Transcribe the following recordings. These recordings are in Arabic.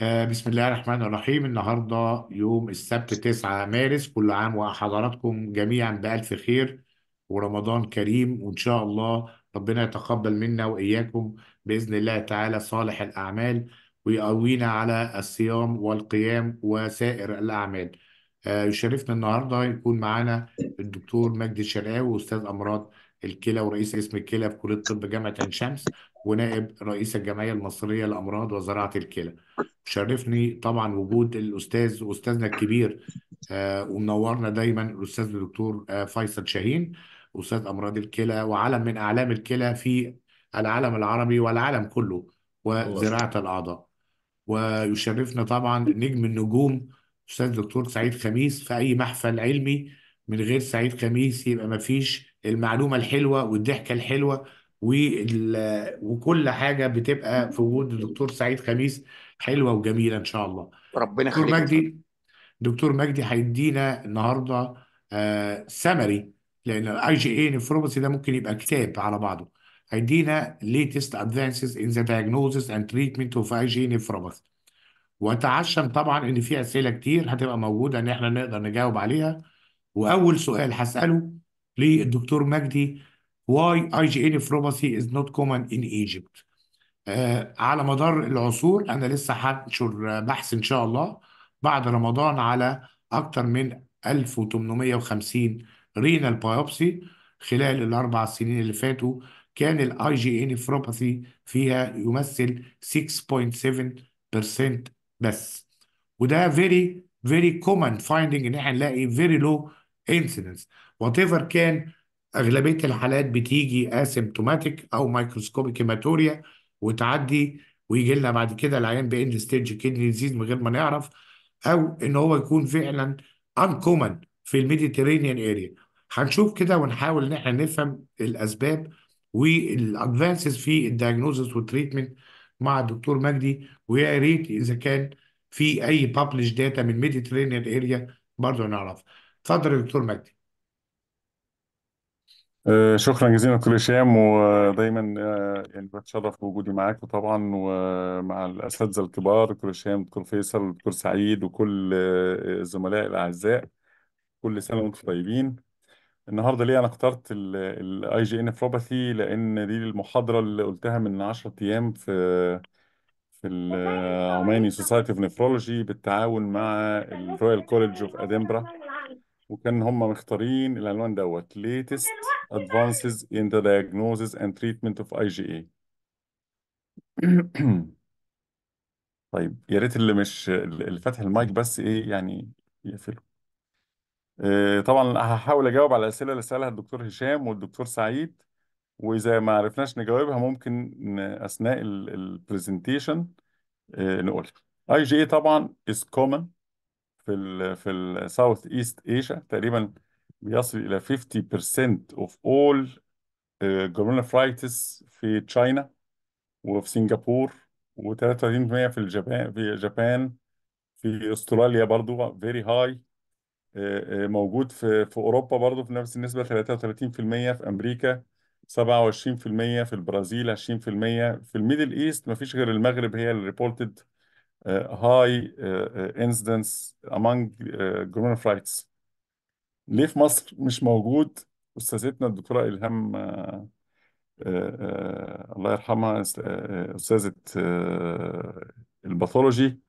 آه، بسم الله الرحمن الرحيم النهارده يوم السبت 9 مارس كل عام وحضراتكم جميعا بألف خير ورمضان كريم وإن شاء الله ربنا يتقبل منا وإياكم بإذن الله تعالى صالح الأعمال ويقوينا على الصيام والقيام وسائر الأعمال آه، يشرفنا النهارده يكون معانا الدكتور مجدي الشرقاوي وأستاذ أمراض الكلى ورئيس قسم الكلى في كليه طب جامعه عين شمس ونائب رئيس الجمعيه المصريه لامراض وزراعه الكلى. شرفني طبعا وجود الاستاذ واستاذنا الكبير آه، ومنورنا دايما الاستاذ الدكتور آه، فيصل شاهين استاذ امراض الكلى وعلم من اعلام الكلى في العالم العربي والعالم كله وزراعه الاعضاء. ويشرفنا طبعا نجم النجوم استاذ دكتور سعيد خميس في اي محفل علمي من غير سعيد خميس يبقى ما فيش المعلومه الحلوه والضحكه الحلوه وال... وكل حاجه بتبقى في وجود الدكتور سعيد خميس حلوه وجميله ان شاء الله ربنا دكتور يخليك دكتور مجدي دكتور مجدي هيدينا النهارده آه سمري لان الاي جي اي نفروباثي ده ممكن يبقى كتاب على بعضه هيدينا ليتست ادفانسز ان ذا the اند تريتمنت اوف اي جي nephropathy واتعشم طبعا ان في اسئله كتير هتبقى موجوده ان احنا نقدر نجاوب عليها واول سؤال هساله للدكتور مجدي Why IgA nephropathy is not common in Egypt آه على مدار العصور أنا لسه هنشر بحث إن شاء الله بعد رمضان على أكثر من 1850 رينال بايوبسي خلال الأربع سنين اللي فاتوا كان الاي جي ان نيفروباثي فيها يمثل 6.7% بس وده فيري فيري كومن فايندنج ان احنا نلاقي فيري لو انسيدنس وات ايفر كان اغلبيه الحالات بتيجي اسيمتوماتيك او مايكروسكوبيك هيماتوريا وتعدي ويجي لنا بعد كده العيان باند ستيج كدني ديزيز من غير ما نعرف او ان هو يكون فعلا انكومن في الميديترينيان اريا هنشوف كده ونحاول ان احنا نفهم الاسباب والادفانسز في الدايجنوزس والتريتمنت مع الدكتور مجدي ويا ريت اذا كان في اي بابلش داتا من الميديترينيان اريا برضه نعرف اتفضل يا دكتور مجدي آه، شكرا جزيلا دكتور هشام ودايما آه، يعني بتشرف بوجودي معاك وطبعا ومع الاساتذه الكبار دكتور هشام دكتور فيصل دكتور سعيد وكل الزملاء آه، الاعزاء كل سنه وانتم طيبين النهارده ليه انا اخترت الاي جي ان نيفروباثي لان دي المحاضره اللي قلتها من 10 ايام في في العماني سوسايتي اوف نيفرولوجي بالتعاون مع الرويال كوليدج اوف ادنبرا وكان هم مختارين العنوان دوت latest advances in the diagnosis and treatment of IgA طيب يا ريت اللي مش اللي فاتح المايك بس ايه يعني يقفله آه، طبعا هحاول اجاوب على الاسئله اللي سالها الدكتور هشام والدكتور سعيد واذا ما عرفناش نجاوبها ممكن اثناء البرزنتيشن آه نقولها اي جي طبعا is common في الـ في الساوث ايست ايشيا تقريبا بيصل الى 50% of all جرونفرايتس آه، في تشاينا وفي سنغافور و33% في اليابان في اليابان في استراليا برضو فيري هاي آه، آه، موجود في في اوروبا برضو في نفس النسبه 33% في امريكا 27% في البرازيل 20% في الميدل ايست مفيش غير المغرب هي اللي ريبورتد Uh, high uh, uh, incidence among glomerulonephritis ليه في مصر مش موجود استاذتنا الدكتوره الهام الله يرحمها استاذه الباثولوجي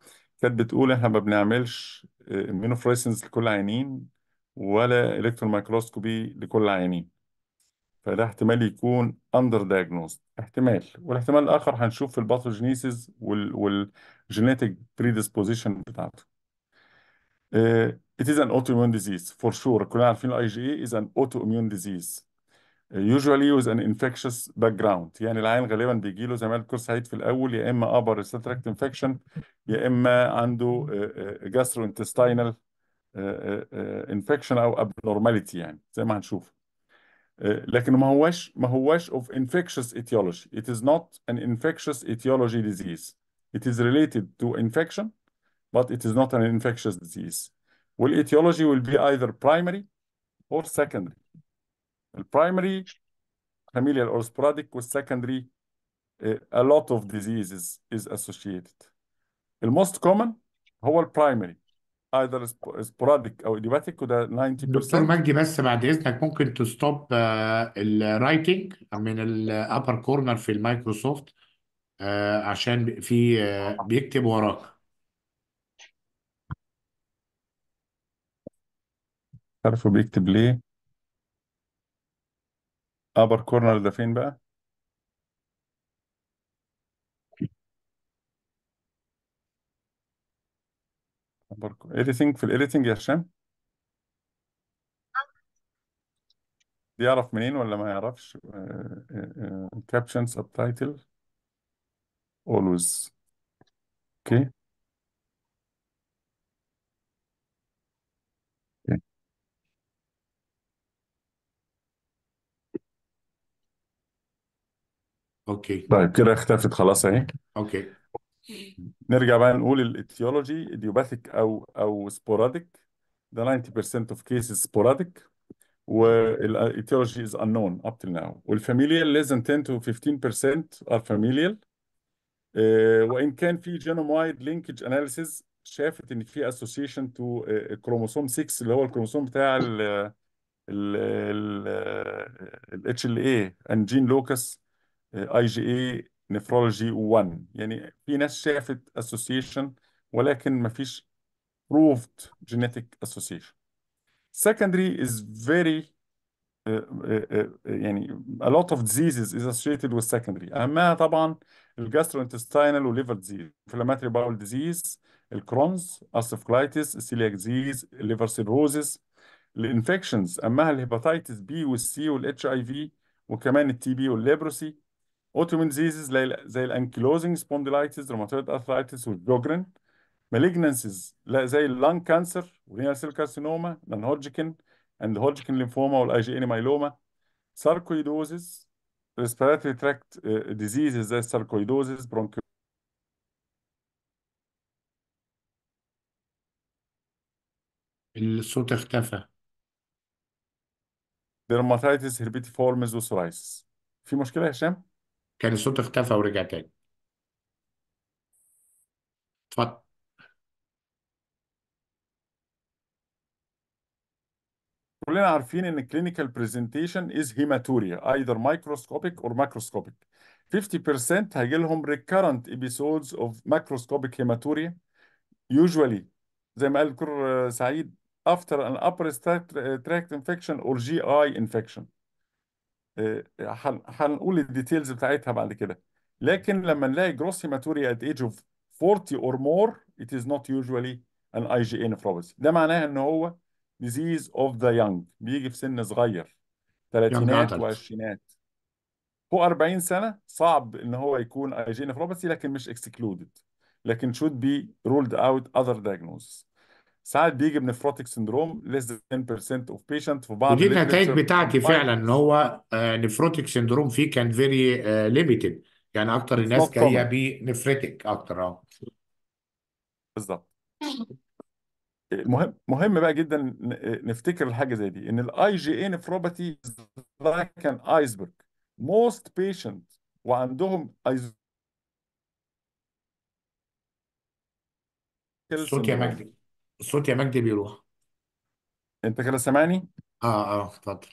كانت بتقول احنا ما بنعملش اميونوفريسنس لكل عينين ولا الكترون مايكروسكوبي لكل عينين فده احتمال يكون اندر دايجنوست احتمال والاحتمال الاخر هنشوف في الباثوجينيسيس والجينيتك بريديسبوزيشن بتاعته ات uh, it is an autoimmune disease for sure كلنا عارفين الاي جي اي is an autoimmune disease يوجوالي uh, usually with an infectious background يعني العين غالبا بيجي له زي ما الدكتور سعيد في الاول يا اما ابر respiratory انفكشن يا اما عنده جاسترو انتستينال انفكشن او ابنورماليتي يعني زي ما هنشوف Uh, لكن ما هواش ما of infectious etiology it is not an infectious etiology disease it is related to infection but it is not an infectious disease etiology will be either primary or secondary primary familial or sporadic with secondary uh, a lot of diseases is associated the most common هو primary ايذر سبوراديك او ايديوباتيك وده 90% دكتور مجدي بس بعد اذنك ممكن تستوب آه، الرايتنج آه، من الابر كورنر في المايكروسوفت آه، عشان في بيكتب وراك عارفه بيكتب ليه ابر كورنر ده فين بقى اخباركم editing في الايديتنج يا هشام يعرف منين ولا ما يعرفش كابشن سب تايتل always اوكي. اوكي طيب كده اختفت خلاص اهي اوكي نرجع بقى نقول الاتيولوجي idiopathic او او sporadic ده 90% of cases sporadic والاتيولوجي is unknown up till now والfamilial less than 10 to 15% are familial وان كان في جينوم وايد لينكج اناليسيز شافت ان في اسوسيشن تو كروموسوم 6 اللي هو الكروموسوم بتاع ال ال ال ال اتش ال اي انجين لوكس اي نفرولوجي 1 يعني في ناس شافت اسوسيشن ولكن ما فيش بروفد جينيتك اسوسيشن سكندري از فيري يعني a lot of diseases is associated with secondary اهمها طبعا الجاسترو الجاستروintestinal وليفر ديزيز انفلاماتري باول ديزيز الكرونز اسف كلايتس السيلياك ديزيز الليفر سيروزز الانفكشنز اهمها الهيباتيتس بي والسي والاتش اي في وكمان التي بي والليبروسي اوتومين ديزيز زي الانكلوزنج سبونديلايتس روماتويد ارثرايتس والجوجرين مالجنانسيز لا زي اللنج كانسر ورينال سيل كارسينوما نان هوجكن اند هوجكن ليمفوما والاي جي ان مايلوما ساركويدوزز ريسبيراتوري تراكت ديزيزز زي الساركويدوزز برونكيو الصوت اختفى ديرماتايتس هيربيتي فورمز وسورايسس في مشكله يا هشام؟ كان الصوت اختفى ورجع تاني اتفضل كلنا عارفين ان clinical presentation is hematuria either microscopic or macroscopic 50% هيجي لهم recurrent episodes of macroscopic hematuria usually زي ما قال الدكتور سعيد after an upper tract infection or GI infection آه، هنقول الديتيلز بتاعتها بعد كده لكن لما نلاقي جروس هيماتوريا ات ايج اوف 40 اور مور ات از نوت يوجوالي ان اي جي ان نفروبس ده معناه ان هو ديزيز اوف ذا يونج بيجي في سن صغير ثلاثينات وعشرينات فوق 40 سنه صعب ان هو يكون اي جي ان نفروبس لكن مش اكسكلودد لكن شود بي رولد اوت اذر diagnosis ساعات بيجي من سندروم ليس than 10% اوف بيشنت في بعض ودي النتائج بتاعتي فعلا ان هو آه، نفروتيك سندروم فيه كان فيري ليميتد آه، يعني اكتر الناس جايه نفرتك اكتر اه بالظبط مهم مهم بقى جدا نفتكر الحاجه زي دي ان الاي جي اي نفروباثي لايك ان ايسبرج موست بيشنت وعندهم ايسبرج صوت يا مجدي الصوت يا مجدي بيروح انت كده سامعني اه اه اتفضل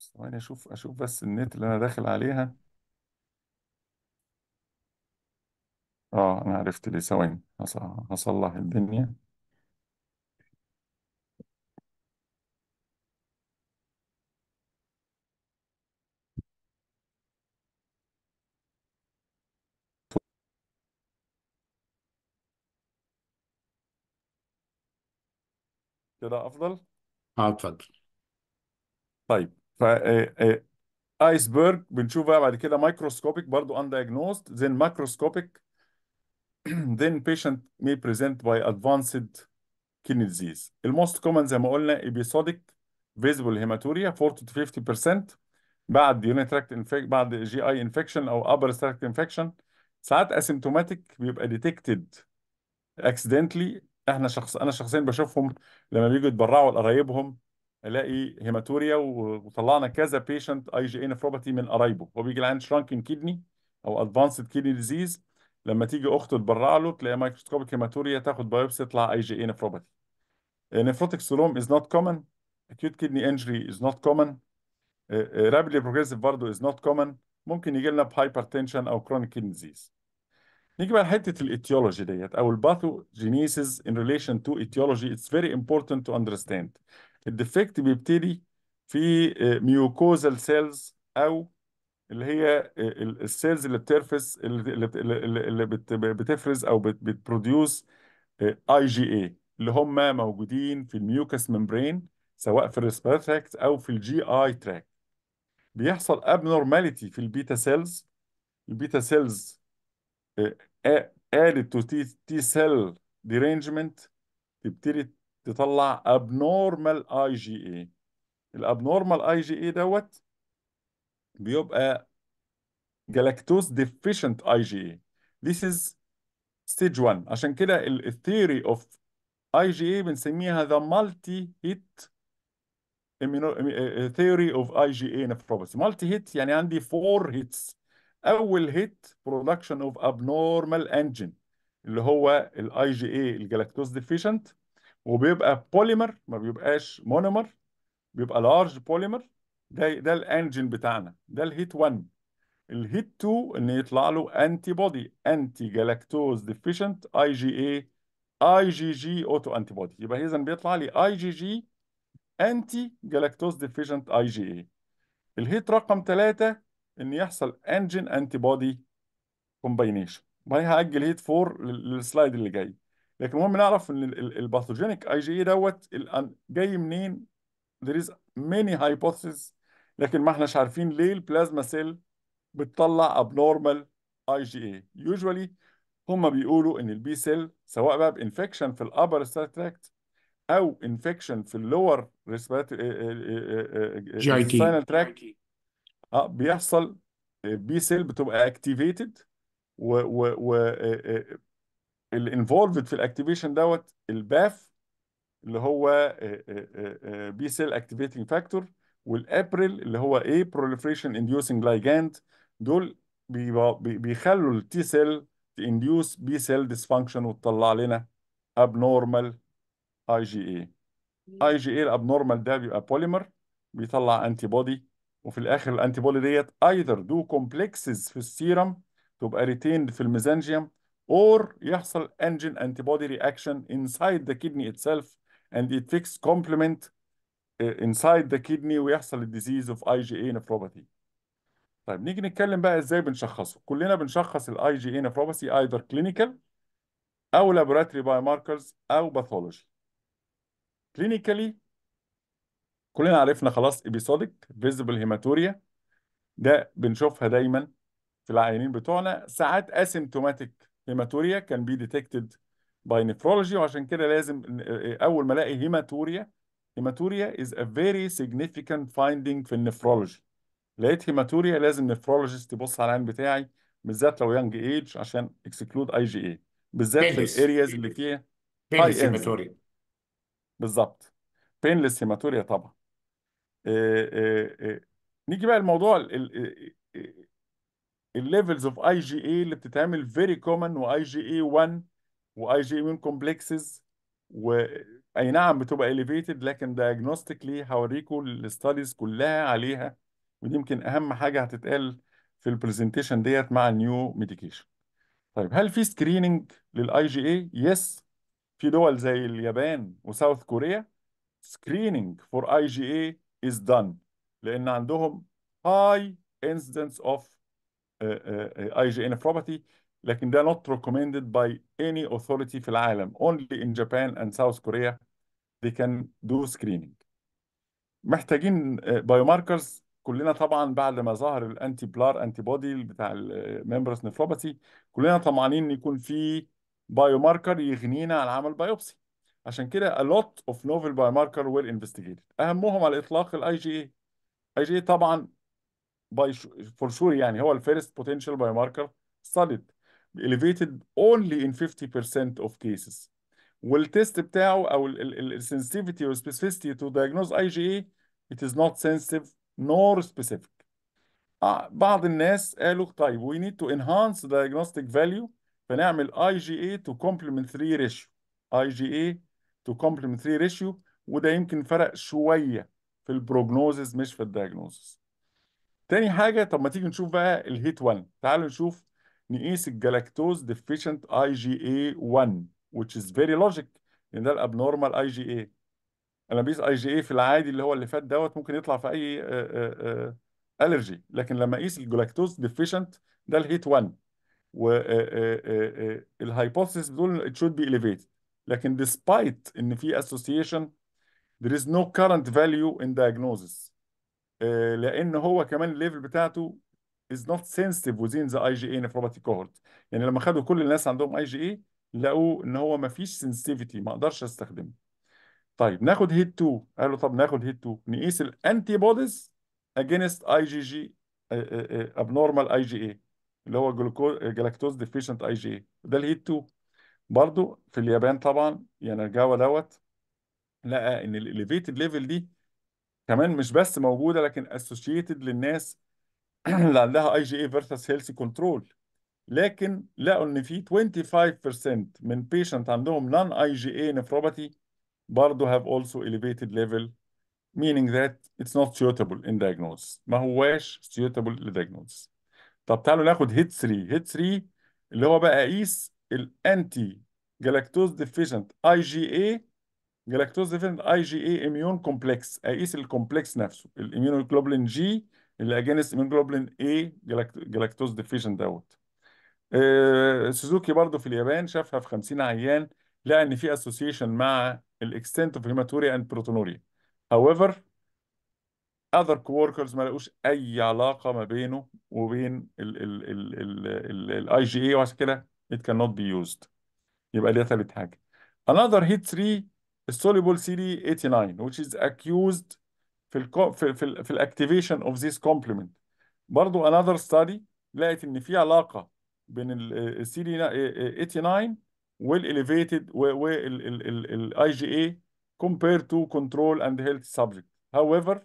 ثواني اشوف اشوف بس النت اللي انا داخل عليها اه انا عرفت ليه ثواني هصلح الدنيا كده افضل اه اتفضل طيب ف ايسبرج بنشوف بقى بعد كده مايكروسكوبيك برضو undiagnosed then macroscopic then patient may present by advanced kidney disease الموست كومن زي ما قلنا episodic visible hematuria 40 50% بعد urinary tract infection بعد جي اي انفكشن او upper tract infection ساعات asymptomatic بيبقى detected accidentally احنا شخص انا شخصيا بشوفهم لما بييجوا يتبرعوا لقرايبهم الاقي هيماتوريا وطلعنا كذا بيشنت اي جي اي نفروباثي من قرايبه هو بيجي عنده شرانكن كيدني او ادفانسد كيدني ديزيز لما تيجي اخته تبرع له تلاقي مايكروسكوبيك هيماتوريا تاخد بايوبسي يطلع اي جي اي نفروباثي نفروتيك سلوم از نوت كومن اكيوت كيدني انجري از نوت كومن رابلي بروجريسيف برضه از نوت كومن ممكن يجي لنا بهايبرتنشن او كرونيك كيدني ديزيز نيجي بقى لحته الايتيولوجي ديت او الباثوجينيسيس ان ريليشن تو etiology اتس فيري امبورتنت تو اندرستاند الديفكت بيبتدي في ميوكوزال آه، سيلز او اللي هي آه، السيلز اللي بترفس اللي بتفرز او بتبروديوس اي جي اي اللي هم موجودين في الميوكس ممبرين سواء في الريسبيرتراكت او في الجي اي تراك بيحصل ابنورماليتي في البيتا سيلز البيتا سيلز added to T, cell derangement تبتدي تطلع abnormal IgA الابnormal IgA دوت بيبقى galactose deficient IgA this is stage one عشان كده ال theory of IgA بنسميها the multi hit theory of IgA nephropathy multi hit يعني عندي four hits اول هيت برودكشن اوف ابنورمال انجين اللي هو الاي جي اي الجلاكتوز ديفيشنت وبيبقى بوليمر ما بيبقاش مونومر بيبقى لارج بوليمر ده ده الانجين بتاعنا ده الهيت 1 الهيت 2 ان يطلع له انتي بودي انتي جلاكتوز ديفيشنت اي جي اي اي جي جي اوتو انتي بودي يبقى اذا بيطلع لي اي جي جي انتي جلاكتوز ديفيشنت اي جي اي الهيت رقم 3 ان يحصل انجين انتي بودي كومباينيشن وبعدين هاجل هيت فور للسلايد اللي جاي لكن المهم نعرف ان الباثوجينيك اي جي اي دوت جاي منين there is many hypotheses لكن ما احناش عارفين ليه البلازما سيل بتطلع abnormal اي usually هما بيقولوا ان البي سيل سواء بقى بانفكشن في الابر ستراكت او انفكشن في اللور ريسبيراتوري جي اي تي اه بيحصل بي آه، سيل بتبقى اكتيفيتد و و و آه، آه، الانفولفد في الاكتيفيشن دوت الباف اللي هو بي سيل اكتيفيتنج فاكتور والابريل اللي هو ايه بروليفريشن انديوسنج لايجاند دول بيخلوا التي سيل تانديوس بي سيل ديسفانكشن وتطلع لنا اب نورمال اي جي اي اي جي اي الاب نورمال ده بيبقى بوليمر بيطلع انتي بودي وفي الاخر الانتي بودي ديت ايذر دو كومبلكسز في السيرم تبقى ريتين في الميزانجيوم اور يحصل انجين انتي بودي رياكشن انسايد ذا كيدني اتسيلف اند ات فيكس كومبلمنت انسايد ذا كيدني ويحصل الديزيز اوف اي جي اي نفروباثي طيب نيجي نتكلم بقى ازاي بنشخصه كلنا بنشخص الاي جي اي نفروباثي ايذر كلينيكال او لابوراتري باي ماركرز او باثولوجي كلينيكالي كلنا عرفنا خلاص ابيسودك فيزبل هيماتوريا ده بنشوفها دايما في العينين بتوعنا ساعات اسيمتوماتيك هيماتوريا كان بي ديتكتد باي نفرولوجي وعشان كده لازم آه، آه، اول ما الاقي هيماتوريا هيماتوريا از ا فيري significant فايندينج في النفرولوجي لقيت هيماتوريا لازم نفرولوجيست يبص على العين بتاعي بالذات لو يانج ايج عشان اكسكلود اي جي اي بالذات في الارياز اللي فيها هاي هيماتوريا بالظبط بينلس هيماتوريا طبعا آه، آه، آه. نيجي بقى لموضوع الليفلز اوف اي جي اي اللي بتتعمل فيري كومن واي جي اي 1 واي جي اي 1 كومبلكسز واي نعم بتبقى اليفيتد لكن دايجنوستيكلي هوريكم الاستاديز كلها عليها ودي يمكن اهم حاجه هتتقال في البرزنتيشن ديت مع النيو ميديكيشن طيب هل في سكريننج للاي جي اي يس في دول زي اليابان وساوث كوريا سكريننج فور اي جي اي is done لان عندهم high incidence of uh, آه، uh, آه، آه، IgA nephropathy لكن ده not recommended by any authority في العالم only in Japan and South Korea they can do screening محتاجين biomarkers كلنا طبعا بعد ما ظهر الانتي بلار انتي بودي بتاع الممبرس نفروباثي كلنا طمعانين ان يكون في بايو ماركر يغنينا عن عمل بايوبسي عشان كده a lot of novel biomarker were investigated اهمهم على الاطلاق الاي جي اي اي جي طبعا باي فور شور يعني هو الفيرست بوتنشال biomarker studied elevated only in 50% of cases والتيست بتاعه او السنسيتيفيتي والسبيسيفيسيتي تو diagnose اي جي اي it is not sensitive nor specific بعض الناس قالوا طيب we need to enhance diagnostic value فنعمل اي جي اي to complement 3 ratio اي جي اي تو complement 3 ريشيو وده يمكن فرق شويه في البروجنوزز مش في الدايجنوزز تاني حاجه طب ما تيجي نشوف بقى الهيت 1 تعالوا نشوف نقيس الجلاكتوز ديفيشنت اي جي اي 1 which is very logic ان ده الابنورمال اي جي اي انا بقيس اي جي اي في العادي اللي هو اللي فات دوت ممكن يطلع في اي الرجي آه، آه، آه، لكن لما اقيس الجلاكتوز ديفيشنت ده الهيت 1 والهايبوثيس بتقول ات شود بي elevated لكن despite ان في association there is no current value in diagnosis آه، لان هو كمان الليفل بتاعته is not sensitive within the IgA nephropathy cohort يعني لما خدوا كل الناس عندهم IgA لقوا ان هو ما فيش sensitivity ما اقدرش استخدمه طيب ناخد هيت 2 قالوا طب ناخد هيت 2 نقيس الانتي بوديز against IgG جي IgA اللي هو جلاكتوز ديفيشنت IgA ده الهيت 2 برضو في اليابان طبعا يانرجاوا دوت لقى ان الاليفيتد ليفل دي كمان مش بس موجوده لكن اسوشيتد للناس اللي عندها اي جي اي فيرسس هيلث كنترول لكن لقوا ان في 25% من بيشنت عندهم نون اي جي اي نفروباثي برضه هاف اولسو اليفيتد ليفل meaning that it's not suitable in diagnosis ما هواش suitable لdiagnosis طب تعالوا ناخد هيت 3 هيت 3 اللي هو بقى قيس الانتي جلاكتوز ديفيشنت اي جي اي جلاكتوز ديفيشنت اي جي اي اميون كومبلكس اقيس الكومبلكس نفسه الاميونوجلوبولين جي اللي اجينست اميونوجلوبولين اي جلاكتوز ديفيشنت دوت سوزوكي برضو في اليابان شافها في 50 عيان لقى ان في اسوسيشن مع الاكستنت اوف هيماتوريا اند بروتونوريا هاويفر اذر كووركرز ما لقوش اي علاقه ما بينه وبين الاي جي اي وعشان كده it cannot be used يبقى دي ثالث حاجة another heat 3 soluble CD89 which is accused في الـ في الـ في الاكتيفيشن اوف ذيس كومبلمنت برضه another study لقت ان في علاقة بين الـ CD89 والاليفيتد والاي جي اي compared to control and healthy subject however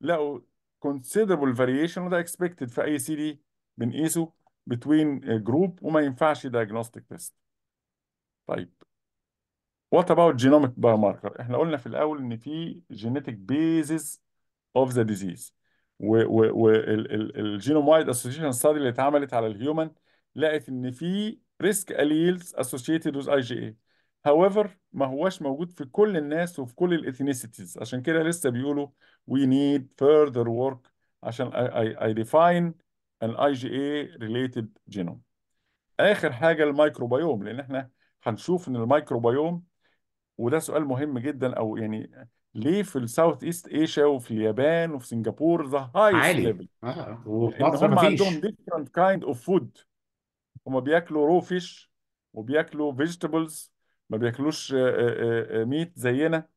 لقوا considerable variation وده expected في اي CD بنقيسه between جروب وما ينفعش diagnostic test طيب what about genomic biomarker احنا قلنا في الاول ان في genetic basis of the disease والجينوم وايد اسوشيشن ستادي اللي اتعملت على الهيومن لقت ان في ريسك اليلز اسوشيتد وذ اي جي اي هاويفر ما هواش موجود في كل الناس وفي كل الاثنيسيتيز عشان كده لسه بيقولوا وي نيد further work عشان I, I, I define جي IgA related genome اخر حاجه الميكروبيوم لان احنا هنشوف ان الميكروبيوم وده سؤال مهم جدا او يعني ليه في الساوث ايست ايشيا وفي اليابان وفي سنغافوره ذا هايست ليفل اه وفي يعني ان مصر هم عندهم ديفرنت كايند اوف فود هم بياكلوا رو فيش وبياكلوا فيجيتابلز ما بياكلوش ميت آه، آه، آه، زينا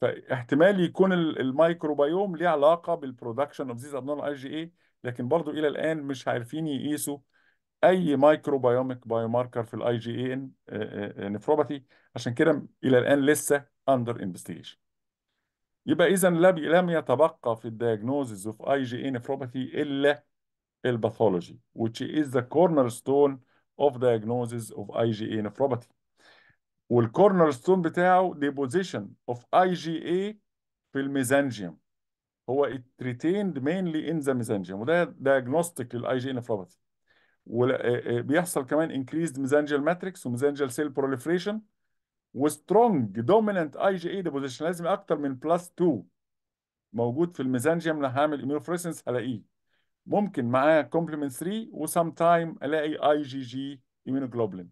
فاحتمال يكون الميكروبيوم ليه علاقه بالبرودكشن اوف ذيز ابنورمال اي جي اي لكن برضو الى الان مش عارفين يقيسوا اي مايكروبيوميك بايوماركر في الاي جي اي ان نفروباثي عشان كده الى الان لسه اندر انفستيجيشن يبقى اذا لم يتبقى في الدياجنوزز اوف اي جي اي نفروباثي الا الباثولوجي which is the cornerstone of diagnosis of IgA nephropathy والكورنر ستون بتاعه deposition of IgA في الميزانجيوم هو اتريتيند مينلي ان ذا ميزانجيوم وده دياجنوستيك للاي جي ان وبيحصل كمان انكريزد ميزانجيال ماتريكس وميزانجيال سيل بروليفريشن وسترونج دومينانت اي جي اي ديبوزيشن لازم اكتر من بلس 2 موجود في الميزانجيوم لو هعمل ايمينوفوريسنس هلاقيه ممكن معاه كومبلمنت 3 وسام تايم الاقي اي جي جي ايمينوجلوبلين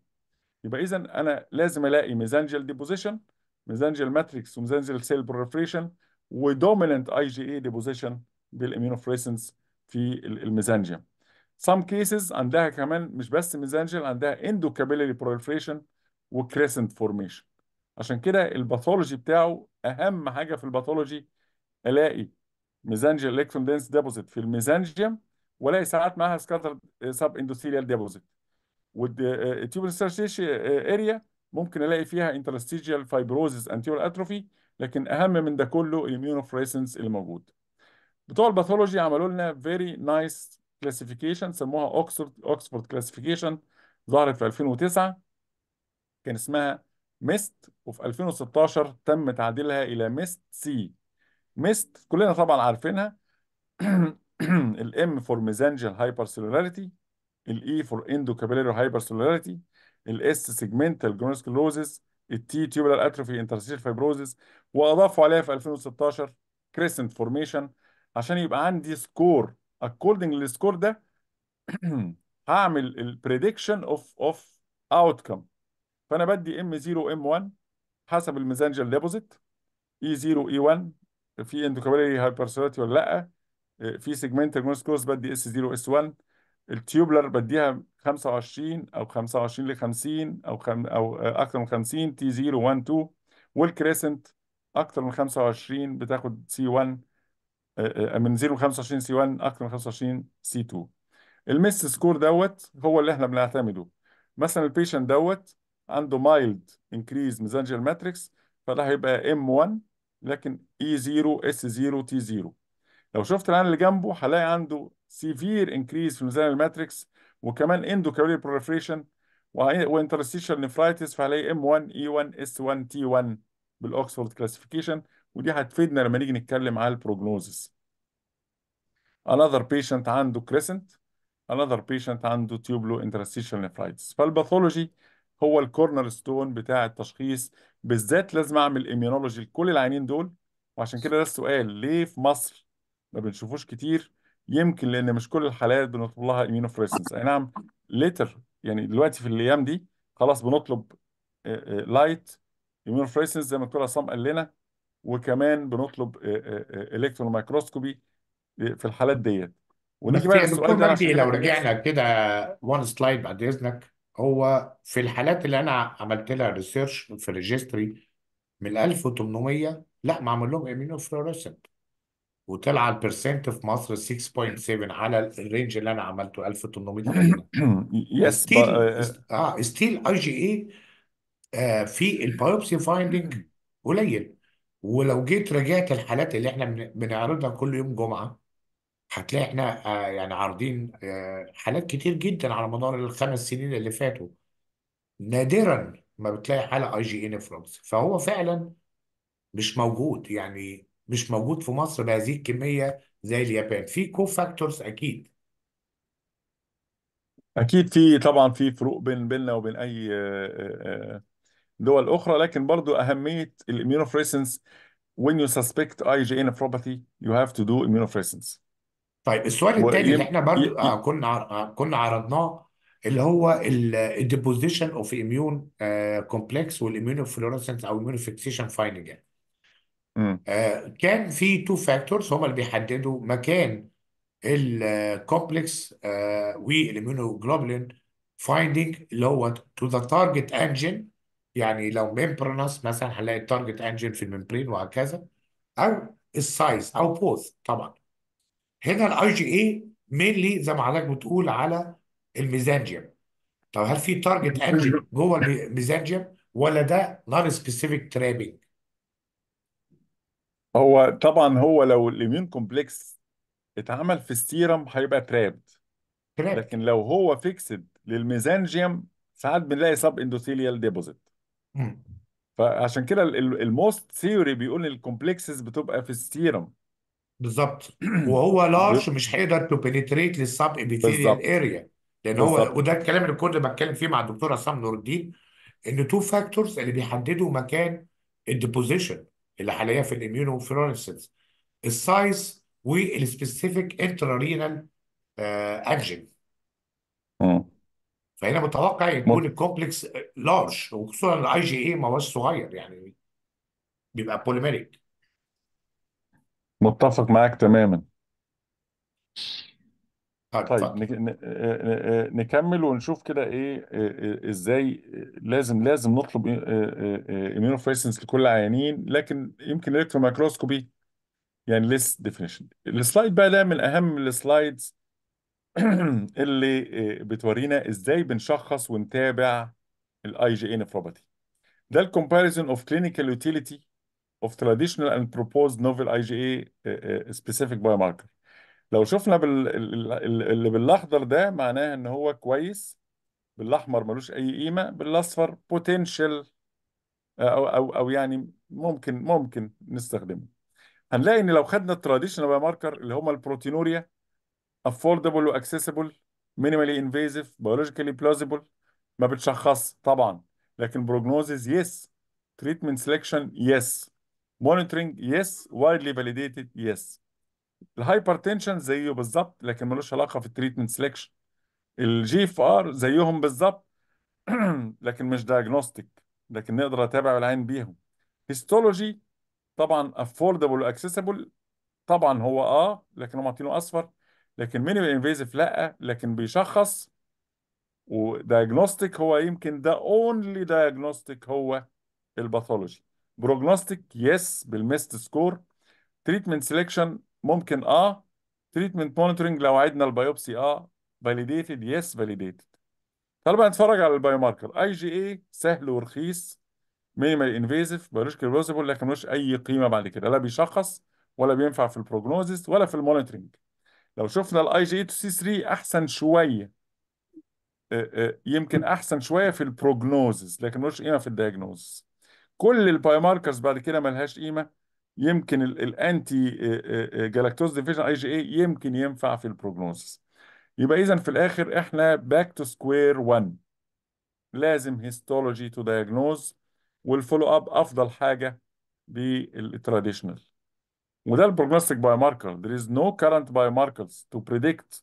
يبقى اذا انا لازم الاقي ميزانجيال ديبوزيشن ميزانجيال ماتريكس وميزانجيال سيل بروليفريشن ودوميننت اي جي اي ديبوزيشن بالاميونوفريسنس في الميزانجيوم سام كيسز عندها كمان مش بس ميزانجيوم عندها اندوكابيلري بروفريشن وكريسنت فورميشن عشان كده الباثولوجي بتاعه اهم حاجه في الباثولوجي الاقي ميزانجيال الكترون دنس ديبوزيت في الميزانجيوم والاقي ساعات معاها سكاتر سب اندوثيريال ديبوزيت والتيوبر اريا ممكن الاقي فيها انترستيجيال فايبروزيس انتيور اتروفي لكن اهم من ده كله الاميونوفريسنس اللي موجود بتوع الباثولوجي عملوا لنا فيري نايس كلاسيفيكيشن سموها اوكسفورد اوكسفورد كلاسيفيكيشن ظهرت في 2009 كان اسمها ميست وفي 2016 تم تعديلها الى ميست سي ميست كلنا طبعا عارفينها الام فور ميزانجيال هايبر سيلولاريتي الاي فور اندوكابيلاري هايبر سيلولاريتي الاس سيجمنتال جرونسكلوزس التي تيوبولار اتروفي انترستيشال فايبروزس واضافوا عليها في 2016 كريسنت فورميشن عشان يبقى عندي سكور اكوردنج للسكور ده هعمل البريدكشن اوف اوف اوتكم فانا بدي ام 0 ام 1 حسب الميزانجل ديبوزيت اي 0 اي 1 في اندوكابيلري هايبرسوليتي ولا لا في سيجمنت جلوس بدي اس 0 اس 1 التيوبلر بديها 25 او 25 ل 50 او خم او اكثر من 50 تي 0 1 2 والكريسنت اكثر من 25 بتاخد سي 1 آه، آه، من 0 ل 25 سي 1 اكثر من 25 سي 2 المس سكور دوت هو اللي احنا بنعتمده مثلا البيشنت دوت عنده مايلد انكريز ميزانجيال ماتريكس فده هيبقى ام 1 لكن اي 0 اس 0 تي 0 لو شفت العين اللي جنبه هلاقي عنده سيفير انكريز في ميزان الماتريكس وكمان اندو كاريير بروليفريشن وانترستيشال نفرايتس فهلاقي ام 1 اي 1 اس 1 تي 1 بالاوكسفورد كلاسيفيكيشن ودي هتفيدنا لما نيجي نتكلم على البروجنوزس another patient عنده crescent another patient عنده tubulo interstitial nephritis فالباثولوجي هو الكورنر ستون بتاع التشخيص بالذات لازم اعمل اميونولوجي لكل العينين دول وعشان كده ده السؤال ليه في مصر ما بنشوفوش كتير يمكن لان مش كل الحالات بنطلب لها immunofluorescence اي نعم ليتر يعني دلوقتي في الايام دي خلاص بنطلب لايت آه، آه، immunofluorescence زي ما الدكتور عصام قال لنا وكمان بنطلب الكترون آه، مايكروسكوبي في الحالات ديت ونيجي بقى يعني للسؤال ده عشان لو رجعنا كده وان سلايد بعد اذنك هو في الحالات اللي انا عملت لها ريسيرش في ريجستري من 1800 لا معمول لهم امينو فلوريسنت وطلع البرسنت في مصر 6.7 على الرينج اللي انا عملته 1800 يس ستيل اه ستيل اي جي اي في البايوبسي فايندنج قليل ولو جيت رجعت الحالات اللي احنا بنعرضها كل يوم جمعه هتلاقي احنا آه يعني عارضين آه حالات كتير جدا على مدار الخمس سنين اللي فاتوا نادرا ما بتلاقي حاله اي جي اي فهو فعلا مش موجود يعني مش موجود في مصر بهذه الكميه زي اليابان في كو فاكتورز اكيد اكيد في طبعا في فروق بين بيننا وبين اي آه، آه، آه، دول اخرى لكن برضو اهميه الاميونوفريسنس when you suspect IgA nephropathy you have to do immunofluorescence طيب السؤال الثاني اللي احنا برضو آه كنا كنا عرضناه اللي هو الديبوزيشن اوف اميون كومبلكس والاميونوفلورسنس او اميونوفيكسيشن فايننج يعني آه، كان في تو فاكتورز هما اللي بيحددوا مكان الكومبلكس والاميونوجلوبولين فايندينج اللي هو تو ذا تارجت انجن يعني لو ميمبرانس مثلا هنلاقي التارجت انجن في الممبرين وهكذا او السايز او بوث طبعا هنا الاي جي اي مينلي زي ما حضرتك بتقول على الميزانجيوم طب هل في تارجت انجن جوه الميزانجيوم ولا ده نون سبيسيفيك ترابنج هو طبعًا هو لو الاميون كومبلكس اتعمل في السيرم هيبقى ترابد تراب لكن لو هو فيكسد للميزانجيوم ساعات بنلاقي سب اندوثيليال ديبوزيت فعشان كده الموست ثيوري بيقول ان الكومبلكسز بتبقى في السيرم بالظبط وهو لارج مش هيقدر تو بنتريت للسب ابيثيريال بالظبط اريا لان هو بالظبط وده الكلام اللي كنت بتكلم فيه مع الدكتور عصام نور الدين ان تو فاكتورز اللي بيحددوا مكان الديبوزيشن اللي حاليا في الاميونو فلورنسز السايز والسبيسيفيك انترارينال انجن فهنا متوقع يكون الكومبلكس لارج وخصوصا الاي جي اي ما هوش صغير يعني بيبقى بوليميريك متفق معاك تماما طيب طيب نكمل ونشوف كده ايه ازاي لازم لازم نطلب immunofluorescence لكل عيانين لكن يمكن الكتروميكروسكوبي مايكروسكوبي يعني ليس ديفينيشن السلايد بقى ده من اهم السلايدز اللي بتورينا ازاي بنشخص ونتابع الاي جي اي نفروباثي ده الكومباريزون اوف كلينيكال يوتيليتي اوف تراديشنال اند بروبوزد نوفل اي جي اي سبيسيفيك بايو ماركر لو شفنا بال... اللي بالاخضر ده معناه ان هو كويس بالاحمر ملوش اي قيمه بالاصفر بوتنشال آه، او او او يعني ممكن ممكن نستخدمه هنلاقي ان لو خدنا التراديشنال باي ماركر اللي هما البروتينوريا افوردبل واكسسبل مينيمالي انفيزيف بيولوجيكالي بلازبل ما بتشخص طبعا لكن بروجنوزز يس تريتمنت سيلكشن يس مونيتورنج يس وايدلي فاليديتد يس الهايبر تنشن زيه بالظبط لكن ملوش علاقه في التريتمنت سلكشن الجي اف ار زيهم بالظبط لكن مش دايجنوستيك لكن نقدر اتابع العين بيهم هيستولوجي طبعا افوردبل واكسسبل طبعا هو اه لكن هم عاطينه اصفر لكن مينيمال انفيزف لا لكن بيشخص ودايجنوستيك هو يمكن ده اونلي دايجنوستيك هو الباثولوجي بروجنوستيك يس بالميست سكور تريتمنت سيلكشن ممكن اه تريتمنت مونيتورنج لو عدنا البيوبسي اه فاليديتد يس فاليديتد طالما نتفرج على البايوماركر اي جي اي سهل ورخيص مينيمال انفيزيف بيولوجيكال كيروزبل لكن ملوش اي قيمه بعد كده لا بيشخص ولا بينفع في البروجنوزيس ولا في المونيتورنج لو شفنا الاي جي اي تو سي 3 احسن شويه آه، آه، يمكن احسن شويه في البروجنوزيس لكن ملوش قيمه في الدياجنوزيس كل البايوماركرز بعد كده ملهاش قيمه يمكن الانتي جالاكتوز ديفيجن اي جي اي يمكن ينفع في البروجنوسيس يبقى اذا في الاخر احنا باك تو سكوير 1 لازم هيستولوجي تو دايجنوز والفولو اب افضل حاجه بالتراديشنال وده البروجنوستيك باي ماركر there is no current biomarkers to predict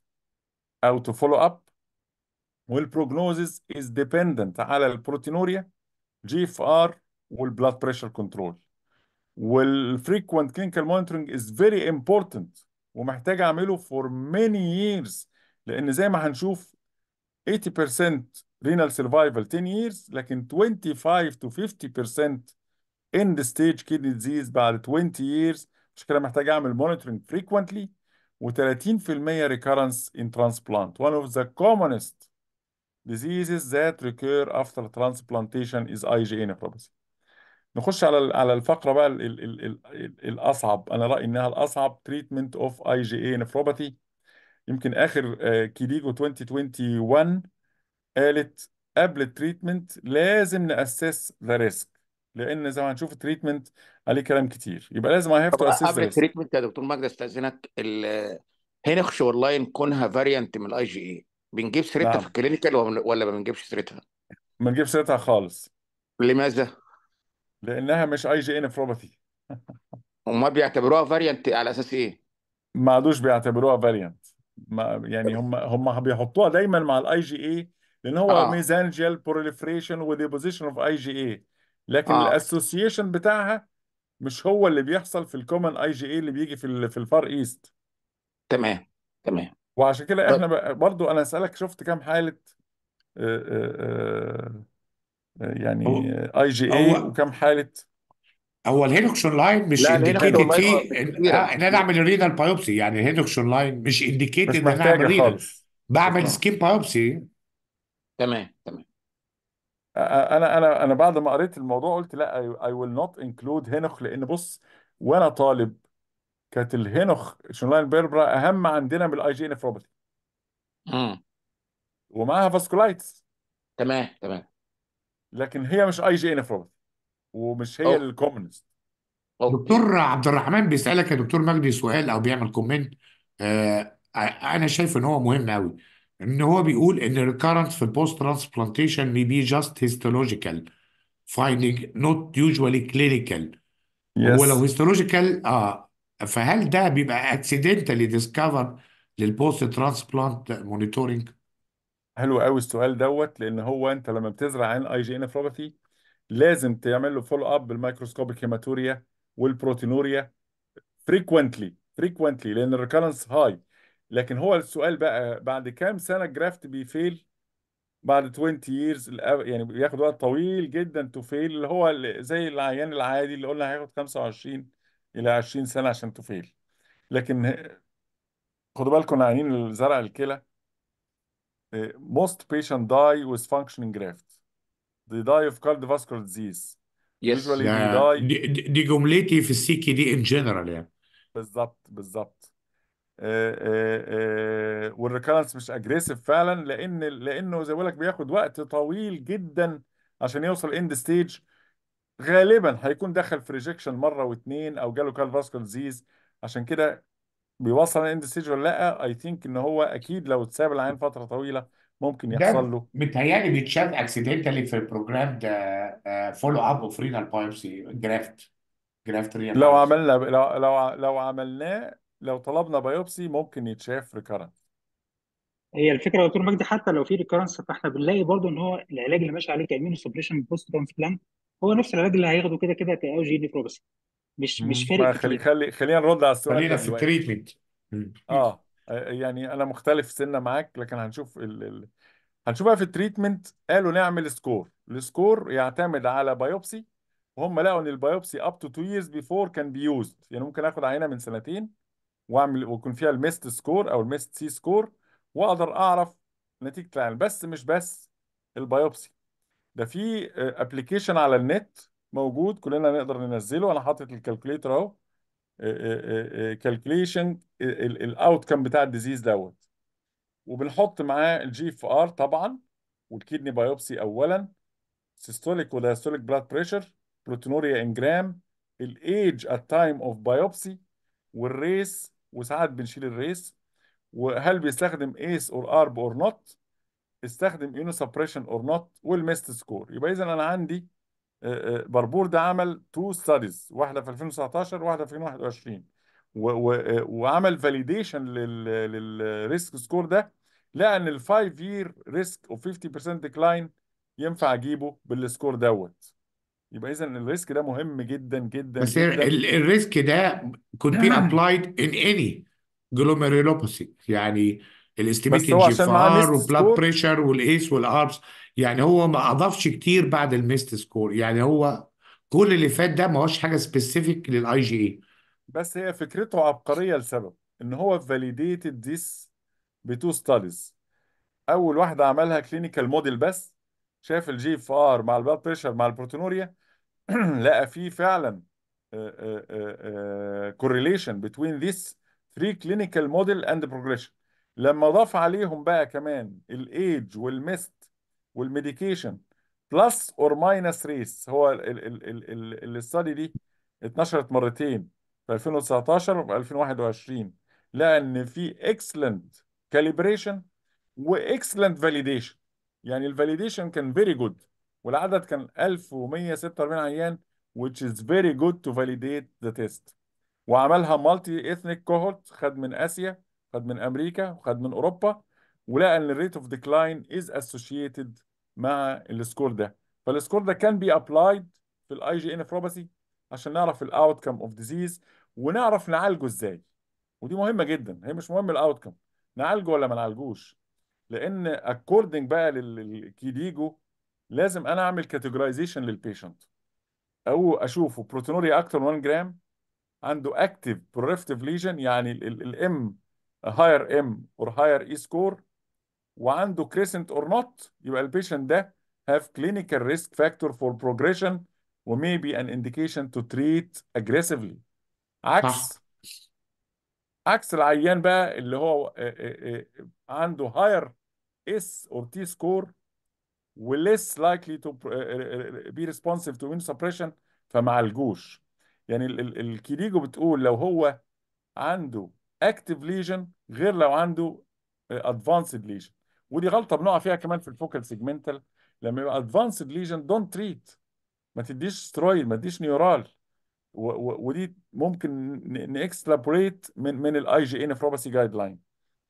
او to follow up والبروجنوزس از ديبندنت على البروتينوريا جي اف ار والبلاد بريشر كنترول Well, frequent clinical monitoring is very important ومحتاج اعمله for many years لان زي ما هنشوف 80% renal survival 10 years in 25 to 50% end stage kidney disease بعد 20 years مش كده محتاج اعمل monitoring frequently و30% recurrence in transplant one of the commonest diseases that recur after transplantation is IgA nephropathy نخش على على الفقره بقى الـ الـ الـ الـ الاصعب انا رايي انها الاصعب تريتمنت اوف اي جي اي نفروباثي يمكن اخر كيديجو آه، 2021 قالت قبل التريتمنت لازم ناسس ذا ريسك لان زي ما هنشوف التريتمنت عليه كلام كتير يبقى لازم اي هاف تو اسس قبل ذا ريسك التريتمنت يا دكتور ماجد استاذنك ال- آه، هنخش والله كونها فاريانت من الاي جي اي بنجيب سيرتها في نعم. الكلينيكال ولا ما بنجيبش سيرتها ما نجيبش سيرتها خالص لماذا؟ لانها مش اي جي ان بروبرتي امال بيعتبروها فاريانت على اساس ايه؟ ما عادوش بيعتبروها فاريانت ما يعني طيب. هم هم بيحطوها دايما مع الاي جي اي لان هو اه ميزانجيال بروليفريشن وديبوزيشن اوف اي جي اي لكن اه الاسوسيشن بتاعها مش هو اللي بيحصل في الكومن اي جي اي اللي بيجي في في الفار ايست تمام تمام وعشان كده احنا طيب. برضو انا اسالك شفت كام حاله آه، آه، آه، يعني هو اي جي اي هو وكم حاله هو الهيدوكشن لاين مش لا انديكيتد لاين فيه ان إن انا اعمل رينال بايوبسي يعني الهيدوكشن لاين مش انديكيتد ان انا اعمل محتاجه رينال خالص بعمل سكين بايوبسي تمام تمام انا انا انا بعد ما قريت الموضوع قلت لا اي ويل نوت انكلود هنخ لان بص وانا طالب كانت الهنخ لاين بيربرا اهم عندنا من الاي جي نفروبتي امم ومعاها فاسكولايتس تمام تمام لكن هي مش اي جي انفروباثي ومش هي الكومنست دكتور عبد الرحمن بيسألك يا دكتور مجدي سؤال او بيعمل كومنت آه انا شايف ان هو مهم قوي ان هو بيقول ان الريكارنت في البوست ترانسبلانتيشن مي بي جاست هيستولوجيكال فايندينج نوت يوجوالي كلينيكال ولو هيستولوجيكال اه فهل ده بيبقى اكسيدنتالي ديسكفر للبوست ترانسبلانت مونيتورنج؟ حلو قوي السؤال دوت لان هو انت لما بتزرع عين اي جي نفروباثي لازم تعمل له فولو اب بالمايكروسكوبيك هيماتوريا والبروتينوريا فريكوينتلي فريكوينتلي لان الريكالنس هاي لكن هو السؤال بقى بعد كام سنه الجرافت بيفيل بعد 20 ييرز يعني بياخد وقت طويل جدا تو فيل اللي هو زي العيان العادي اللي قلنا هياخد 25 الى 20 سنه عشان تو فيل لكن خدوا بالكم عيانين الزرع الكلى Uh, most patients die with functioning graft. They die of cardiovascular disease. Yes. Usually yeah. they die. دي, جملتي في السي كي دي ان جنرال يعني. بالظبط بالظبط. والريكالنس مش اجريسيف فعلا لان لانه زي ما بقول لك بياخد وقت طويل جدا عشان يوصل اند ستيج غالبا هيكون دخل في ريجكشن مره واثنين او جاله كالفاسكول ديزيز عشان كده بيوصل الاند ستيج ولا لا اي ثينك ان هو اكيد لو اتساب العين فتره طويله ممكن يحصل له متهيألي بيتشاف اكسيدنتالي في بروجرام ده فولو اب اوف رينال بايبسي جرافت جرافت رينال لو بايبسي عملنا لو لو لو عملناه لو طلبنا بايوبسي ممكن يتشاف ريكارنت هي الفكره يا دكتور مجدي حتى لو في ريكرنس فاحنا بنلاقي برضو ان هو العلاج اللي ماشي عليه كامينو سبريشن بوست ترانسبلانت هو نفس العلاج اللي هياخده كده كده كاو جي نيفروباثي مش مش فارق خلي كتير خلي خلينا نرد على السؤال خلينا ده يعني في دلوقتي التريتمنت اه يعني انا مختلف سنه معاك لكن هنشوف ال... ال... هنشوف بقى في التريتمنت قالوا نعمل سكور السكور يعتمد على بايوبسي وهم لقوا ان البايوبسي اب تو 2 ييرز بيفور كان بي يعني ممكن اخد عينه من سنتين واعمل ويكون فيها الميست سكور او الميست سي سكور واقدر اعرف نتيجه العين بس مش بس البايوبسي ده في ابلكيشن آه، على النت موجود كلنا نقدر ننزله انا حاطط الكالكوليتر اهو كالكوليشن الاوت كم بتاع الديزيز دوت وبنحط معاه الجي اف ار طبعا والكيدني بايوبسي اولا سيستوليك وديستوليك بلاد بريشر بروتينوريا ان جرام الايج ات تايم اوف بايوبسي والريس وساعات بنشيل الريس وهل بيستخدم ايس اور ارب اور نوت استخدم يونو سبريشن اور نوت والميست سكور يبقى اذا انا عندي بربور ده عمل تو ستاديز واحده في 2019 وواحده في 2021 وعمل فاليديشن للريسك سكور ده لقى ان الفايف يير ريسك اوف 50% ديكلاين ينفع اجيبه بالسكور دوت يبقى اذا الريسك ده مهم جدا جدا بس جدا الريسك ده كود بي ابلايد ان اني glomerulopathy يعني جي اف ار وبلاد بريشر والايس والاربس يعني هو ما اضافش كتير بعد الميست سكور يعني هو كل اللي فات ده ما هوش حاجه سبيسيفيك للاي جي اي بس هي فكرته عبقريه لسبب ان هو فاليديتد ذيس بتو ستاديز اول واحده عملها كلينيكال موديل بس شاف الجي اف ار مع البلاد بريشر مع البروتونوريا لقى فيه فعلا كورليشن بتوين ذيس ثري كلينيكال موديل اند بروجريشن لما ضاف عليهم بقى كمان الايدج والمست والميديكيشن بلس اور ماينس ريس هو الاستادي دي اتنشرت مرتين في 2019 وفي 2021 لان في اكسلنت كاليبريشن واكسلنت فاليديشن يعني الفاليديشن كان فيري جود والعدد كان 1146 عيان which is very good to validate the test وعملها مالتي اثنيك cohort خد من اسيا خد من امريكا وخد من اوروبا ولقى ان الريت اوف ديكلاين از اسوشيتد مع السكور ده فالسكور ده كان بي ابلايد في الاي جي ان بروباسي عشان نعرف الاوت كم اوف ديزيز ونعرف نعالجه ازاي ودي مهمه جدا هي مش مهم الاوت كم نعالجه ولا ما نعالجوش لان اكوردنج بقى للكيديجو لازم انا اعمل كاتيجورايزيشن للبيشنت او اشوفه بروتونوريا اكتر 1 جرام عنده اكتف بريفتيف ليجن يعني الام هاير ام اور هاير اي سكور وعنده كريسنت اور نوت يبقى البيشنت ده have clinical risk factor for progression و maybe an indication to treat aggressively عكس عكس العيان بقى اللي هو عنده higher S or T score و less likely to be responsive to immunosuppression فما عالجوش يعني الكيريجو بتقول لو هو عنده اكتف ليجن غير لو عنده ادفانسد آه, ليجن ودي غلطه بنقع فيها كمان في الفوكال سيجمنتال لما يبقى ادفانسد ليجن دونت تريت ما تديش سترويد ما تديش نيورال و و ودي ممكن نكستلابوريت من من الاي جي اي نفروباسي جايد لاين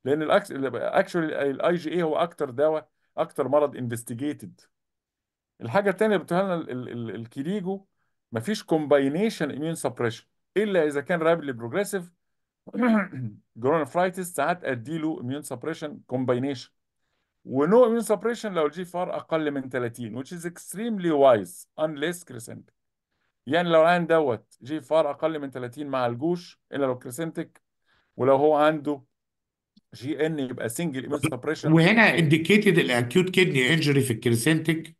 لان اكشولي الاي جي اي هو اكتر دواء اكتر مرض انفستيجيتد الحاجه الثانيه اللي بتقولها لنا الكليجو مفيش كومباينيشن اميون سبريشن الا اذا كان رابلي بروجريسيف جرونفرايتس ساعات اديله اميون سبريشن كومباينيشن ونو اميون سبريشن لو الجي فار اقل من 30 which is extremely wise unless crescentic يعني لو العيان دوت جي فار اقل من 30 مع الجوش الا لو كريسنتك ولو هو عنده جي ان يبقى سنجل ايمون سبريشن وهنا انديكيتد الاكيوت كدني انجري في الكريسنتك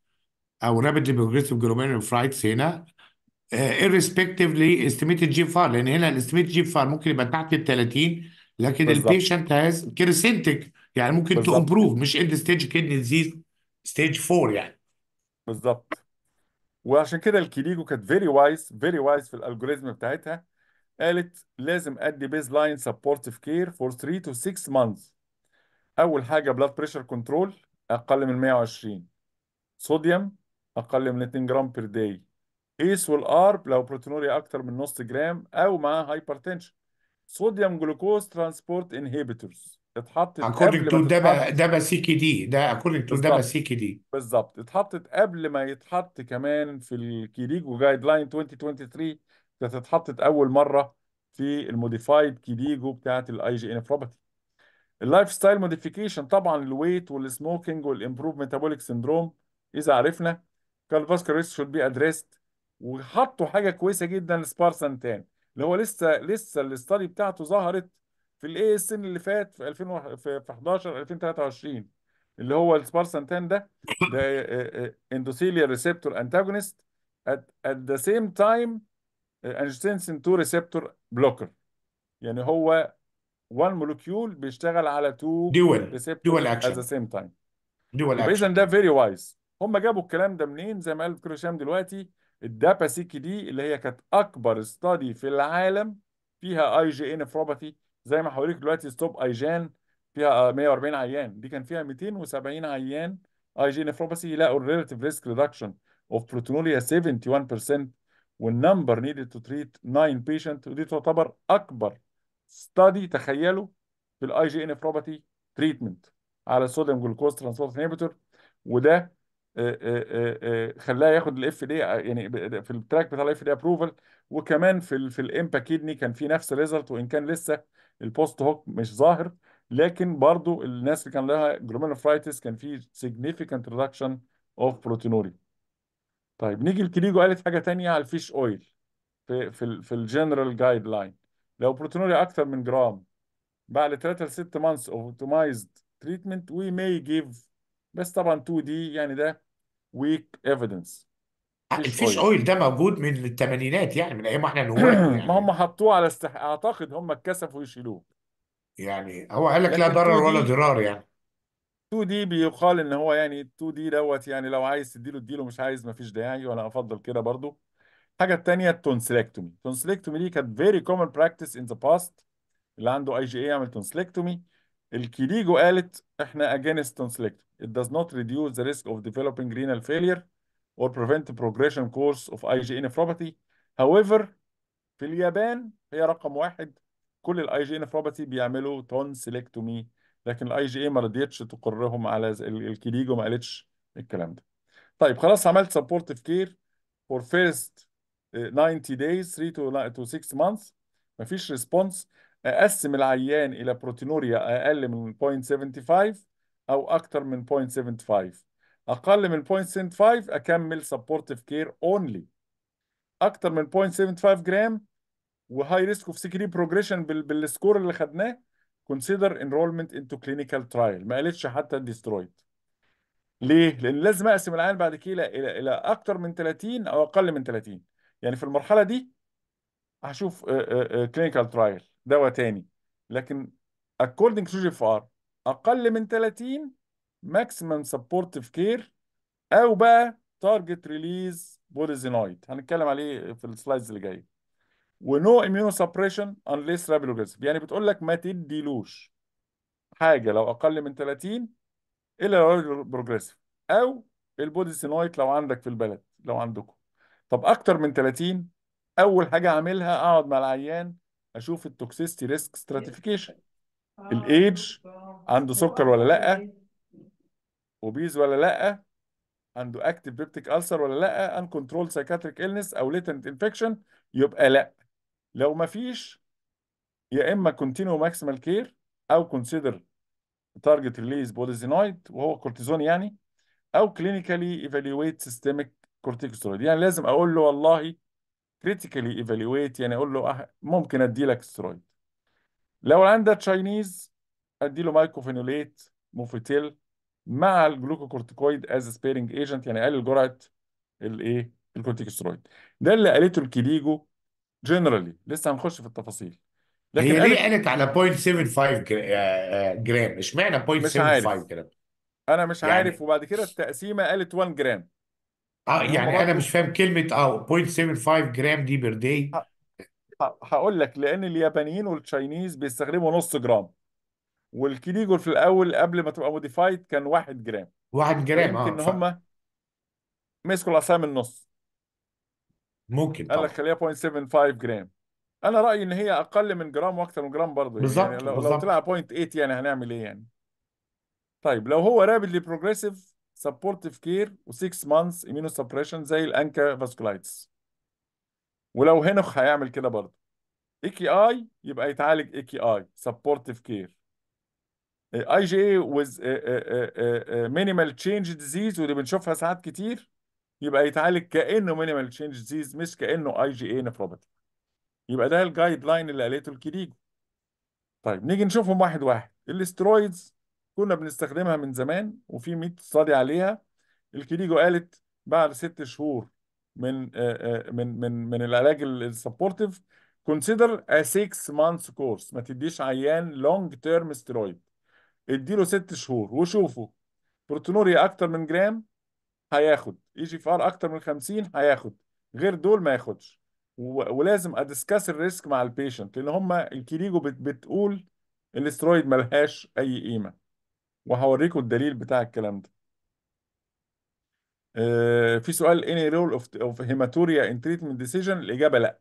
او رابيدلي بروجريسيف جلوميرينفرايتس هنا آه، irrespectively estimated جي فار لان هنا الاستيميت جي فار ممكن يبقى تحت ال 30 لكن البيشنت هاز كيرسنتك يعني ممكن تو امبروف مش اند ستيج كدني ديزيز ستيج 4 يعني بالظبط وعشان كده الكليجو كانت فيري وايز فيري وايز في الالجوريزم بتاعتها قالت لازم ادي بيز لاين سبورتيف كير فور 3 تو 6 مانثs اول حاجه بلاد بريشر كنترول اقل من 120 صوديوم اقل من 2 جرام بير داي قيس والارب لو بروتينوريا اكتر من نص جرام او معاه هايبرتنشن صوديوم جلوكوز ترانسبورت انهيبيتورز اتحطت قبل to ما دابا سي كي دي ده اكوردنج تو دابا سي كي دي بالظبط اتحطت قبل ما يتحط كمان في الكيريجو جايد لاين 2023 كانت اتحطت اول مره في الموديفايد كيريجو بتاعت الاي جي ان بروبرتي اللايف ستايل موديفيكيشن طبعا الويت والسموكينج والامبروف ميتابوليك سندروم اذا عرفنا كالفاسكولار ريسك شود بي ادريسد وحطوا حاجه كويسه جدا لسبارسان تاني اللي هو لسه لسه الاستادي بتاعته ظهرت في الاي اس ان اللي فات في 2000 في 11 2023 اللي هو السبارسانتان ده ده اندوثيليا ريسبتور انتاجونست ات ذا سيم تايم انجستنسن 2 ريسبتور بلوكر يعني هو وان مولكيول بيشتغل على 2 ريسبتور دول اكشن at the same time دول اكشن اذا ده فيري وايز هم جابوا الكلام ده منين زي ما قال هشام دلوقتي الداباسيكي دي اللي هي كانت اكبر استادي في العالم فيها اي جي ان في زي ما هوريك دلوقتي ستوب ايجان فيها 140 آه، عيان دي كان فيها 270 عيان اي جي ان في لقوا الريلاتيف ريسك ريدكشن اوف بروتونوليا 71% والنمبر نيدد تو تريت 9 بيشنت ودي تعتبر اكبر ستادي تخيلوا في الاي جي ان في تريتمنت على الصوديوم جلوكوز ترانسبورت انيبيتور وده آه، آه، آه، خلاه ياخد الاف دي يعني في التراك بتاع الاف دي ابروفال وكمان في الـ في الامبا كيدني كان في نفس الريزلت وان كان لسه البوست هوك مش ظاهر لكن برضو الناس اللي كان لها جلوميروفرايتس كان في سيجنيفيكانت ريدكشن اوف proteinuria طيب نيجي الكليجو قالت حاجه ثانيه على الفيش اويل في في في الجنرال جايد لاين لو بروتينوريا اكثر من جرام بعد 3 ل 6 مانس اوبتمايزد تريتمنت وي ماي جيف بس طبعا 2 دي يعني ده ويك ايفيدنس آه، الفيش اويل ده موجود من الثمانينات يعني من ايام ما احنا نواب يعني. ما هم حطوه على استح... اعتقد هم اتكسفوا يشيلوه يعني هو قال لك لا لكن ضرر دي ولا ضرار يعني 2 دي بيقال ان هو يعني 2 دي دوت يعني لو عايز تديله اديله مش عايز مفيش داعي وانا افضل كده برضو الحاجه الثانيه التونسلكتومي التونسلكتومي دي كانت فيري كومن براكتس ان ذا باست اللي عنده اي جي اي يعمل تونسلكتومي الكيليجو قالت احنا اجينست تونسلكتومي it does not reduce the risk of developing renal failure or prevent progression course of IgA nephropathy. However, في اليابان هي رقم واحد كل الـ IgA nephropathy بيعملوا tonsillectomy لكن الـ IgA ما رضيتش تقرهم على الكليجو ما قالتش الكلام ده. طيب خلاص عملت supportive care for first 90 days 3 to 6 months مفيش response اقسم العيان الى بروتينوريا اقل من 0.75 او اكتر من 0.75 اقل من 0.75 اكمل سبورتيف كير اونلي اكتر من 0.75 جرام وهاي ريسك اوف سكري بروجريشن بالسكور اللي خدناه كونسيدر انرولمنت انتو كلينيكال ترايل ما قالتش حتى ديسترويد ليه؟ لان لازم اقسم العين بعد كده الى الى اكتر من 30 او اقل من 30 يعني في المرحله دي هشوف كلينيكال ترايل دواء تاني لكن according to GFR اقل من 30 ماكسيمم سبورتيف كير او بقى تارجت ريليز بوريزينويد هنتكلم عليه في السلايدز اللي جايه ونو اميونو سبريشن انليس رابيلوجاسب يعني بتقول لك ما تديلوش حاجه لو اقل من 30 الا لو بروجريسيف او البوديسينويت لو عندك في البلد لو عندكم طب اكتر من 30 اول حاجه اعملها اقعد مع العيان اشوف التوكسيستي ريسك ستراتيفيكيشن الايدج آه، آه، عنده آه، سكر ولا لا اوبيز ولا لا عنده اكتف بيبتيك ألسر ولا لا ان كنترول سايكاتريك إلنس او ليتنت انفكشن يبقى لا لو ما فيش يا اما كونتينيو ماكسيمال كير او كونسيدر تارجت ريليز بوليزينويد وهو كورتيزون يعني او كلينيكالي ايفالويت سيستميك كورتيكوستيرويد يعني لازم اقول له والله كريتيكالي ايفالويت يعني اقول له ممكن ادي لك سترويد لو عندها تشاينيز ادي له مايكوفينوليت موفيتيل مع الجلوكوكورتيكويد از سبيرنج ايجنت يعني اقلل جرعه الايه الكورتيكوسترويد ده اللي قالته الكليجو جنرالي لسه هنخش في التفاصيل لكن هي ليه قالت على 0.75 آه، آه، جرام اشمعنى 0.75 مش عارف جرام انا مش يعني عارف وبعد كده التقسيمه قالت 1 جرام اه يعني انا مش فاهم كلمه اه 0.75 جرام دي بير داي هقول لك لان اليابانيين والتشاينيز بيستخدموا نص جرام والكيليجول في الاول قبل ما تبقى موديفايد كان 1 جرام واحد جرام اه فيمكن هم مسكوا العصايه من النص ممكن قال لك خليها 0.75 جرام انا رايي ان هي اقل من جرام واكثر من جرام برضه يعني بالظبط لو لو بالظبط طلع 0.8 يعني هنعمل ايه يعني طيب لو هو رابدلي بروجريسيف سبورتيف كير و6 مانس امينو سبريشن زي الانكا فاسكولايتس ولو هنخ هيعمل كده برضه ايكي اي يبقى يتعالج ايكي اي سبورتيف كير اي جي اي ويز مينيمال تشينج ديزيز ودي بنشوفها ساعات كتير يبقى يتعالج كانه مينيمال تشينج ديزيز مش كانه اي جي اي نفروباثي يبقى ده الجايد لاين اللي قالته الكليجو طيب نيجي نشوفهم واحد واحد الاسترويدز كنا بنستخدمها من زمان وفي 100 استادي عليها الكريجو قالت بعد ست شهور من آه، آه، من من من العلاج السبورتيف كونسيدر ا 6 مانث كورس ما تديش عيان لونج تيرم ستيرويد اديله ست شهور وشوفه بروتونوريا اكتر من جرام هياخد اي جي ار اكتر من 50 هياخد غير دول ما ياخدش ولازم ادسكاس الريسك مع البيشنت لان هما الكليجو بتقول الاسترويد ملهاش اي قيمه وهوريكم الدليل بتاع الكلام ده آه، في سؤال any role of, of hematuria in treatment decision الإجابة لا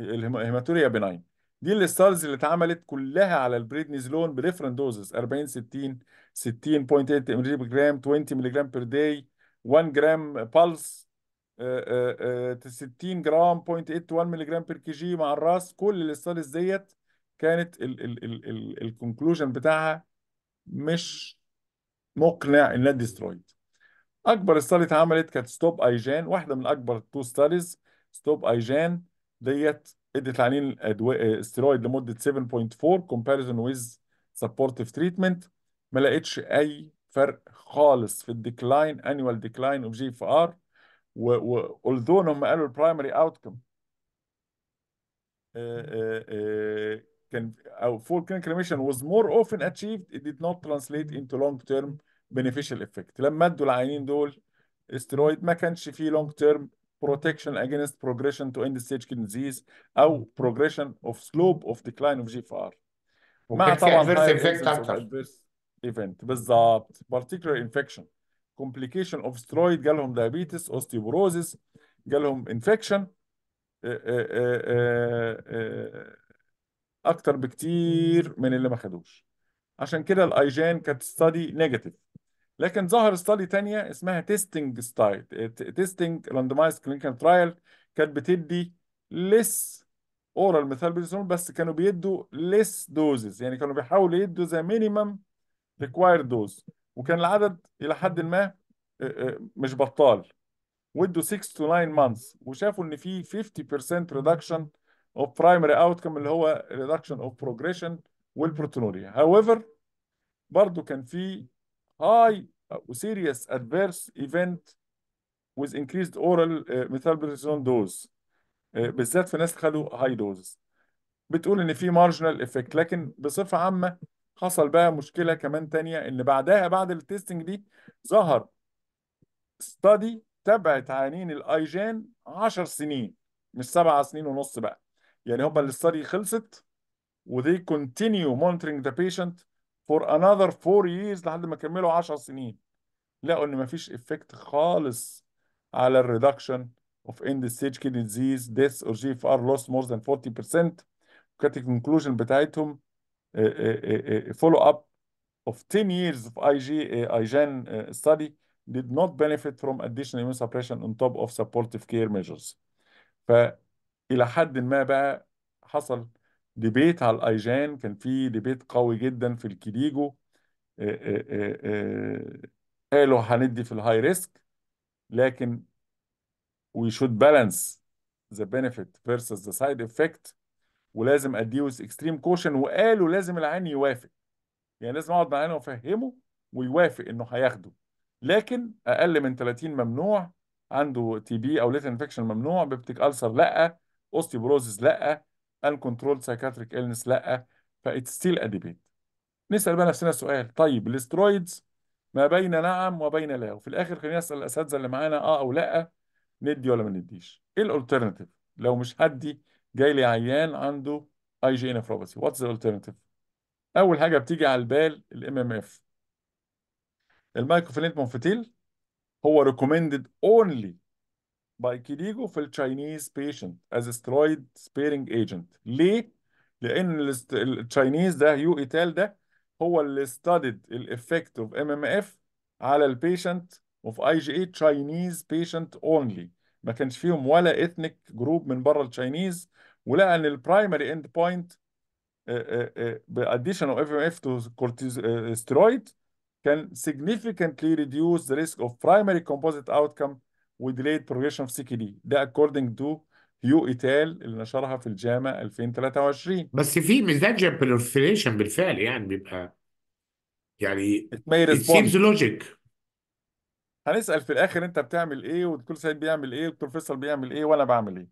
الهيماتوريا بناين دي الستارز اللي اتعملت كلها على البريدنيزلون بريفرنت دوزز 40 60 60.8 ملي جرام 20 ملي جرام بير داي 1 جرام بالس 60 جرام 0.81 ملي جرام بير كي جي مع الراس كل الستارز ديت كانت الكونكلوجن بتاعها مش مقنع انها ديسترويد اكبر ستادي اتعملت كانت ستوب ايجان واحده من اكبر تو ستاديز ستوب ايجان ديت ادت عنين استيرويد لمده 7.4 كومباريزون ويز سبورتيف تريتمنت ما لقيتش اي فرق خالص في الديكلاين انيوال ديكلاين اوف جي اف ار والذو هم قالوا البرايمري اوتكم آه، آه، آه، كان او فول كلينيكال ريميشن was more often achieved ديد نوت ترانسليت انتو لونج تيرم بينيفيشال افكت لما ادوا العينين دول استرويد ما كانش فيه لونج تيرم بروتكشن اجينست بروجريشن تو اند ستيج كيدني ديزيز او بروجريشن اوف سلوب اوف ديكلاين اوف جي اف ار مع طبعا ايفنت بالظبط بارتيكولار انفكشن كومبليكيشن اوف استرويد جالهم دايابيتس اوستيوبروزيس جالهم انفكشن آه، آه، آه، اكتر بكتير من اللي ما خدوش عشان كده الايجان كانت ستادي نيجاتيف لكن ظهر استادي تانية اسمها تيستنج ستايل تيستنج راندمايز كلينيكال ترايل كانت بتدي لس اورال ميثالبيدوزول بس كانوا بيدوا لس دوزز يعني كانوا بيحاولوا يدوا ذا مينيمم ريكوايرد دوز وكان العدد الى حد ما آه، آه، مش بطال ودوا 6 to 9 مانثس وشافوا ان في 50% ريدكشن of primary outcome اللي هو reduction of progression والبروتونوريا هاويفر برضو كان في high uh, serious adverse event with increased oral uh, methylprednisolone dose uh, بالذات في ناس خدوا هاي doses بتقول ان في مارجنال effect لكن بصفه عامه حصل بقى مشكله كمان ثانيه ان بعدها بعد التستنج دي ظهر ستادي تبعت عينين الايجان 10 سنين مش سبعة سنين ونص بقى يعني هما الاستادي خلصت وذي كونتينيو مونترينج ذا بيشنت for another four years لحد ما كملوا 10 سنين لقوا ان مفيش افكت خالص على الريدكشن ستيج كيدني ديزيز ديث اور deaths or GFR loss more than 40% وكانت الكونكلوجن بتاعتهم follow up of 10 years of IG IGAN study did not benefit from additional immune suppression on top of supportive care measures فإلى حد ما بقى حصل ديبيت على الايجان كان في ديبيت قوي جدا في الكليجو آه، آه، آه، قالوا هندي في الهاي ريسك لكن وي شود بالانس ذا بينيفيت فيرسس ذا سايد افكت ولازم اديه ويز اكستريم كوشن وقالوا لازم العين يوافق يعني لازم اقعد مع العين وافهمه ويوافق انه هياخده لكن اقل من 30 ممنوع عنده تي بي او ليتر انفكشن ممنوع بيبتيك السر لا اوستيوبروزز لا uncontrolled psychiatric illness لا فإتس ستيل ا ديبيت نسأل بقى نفسنا سؤال طيب الاسترويدز ما بين نعم وبين لا وفي الآخر خلينا نسأل الأساتذة اللي معانا أه أو لأ ندي ولا ما نديش إيه الألترناتيف لو مش هدي جاي لي عيان عنده اي جي نفروباثي واتس ذا اول حاجه بتيجي على البال الام ام اف المايكروفيلينت مونفيتيل هو ريكومندد اونلي باي كيليجو في التشاينيز بيشنت از سترويد سبيرنج ايجنت ليه؟ لان التشاينيز ده يو ايتال ده هو اللي استدد الافكت اوف ام ام اف على البيشنت اوف اي جي اي تشاينيز بيشنت اونلي ما كانش فيهم ولا اثنيك جروب من بره التشاينيز ولقى ان البرايمري اند بوينت باديشن اوف اف ام اف تو كورتيزوستيرويد كان significantly reduce the risk of primary composite outcome وديليد بروجريشن في سي كي دي ده اكوردنج تو هيو ايتال اللي نشرها في الجامعه 2023 بس في مزاج برفليشن بالفعل يعني بيبقى يعني ات may it هنسال في الاخر انت بتعمل ايه والدكتور سعيد بيعمل ايه والبروفيسور فيصل بيعمل ايه وانا بعمل ايه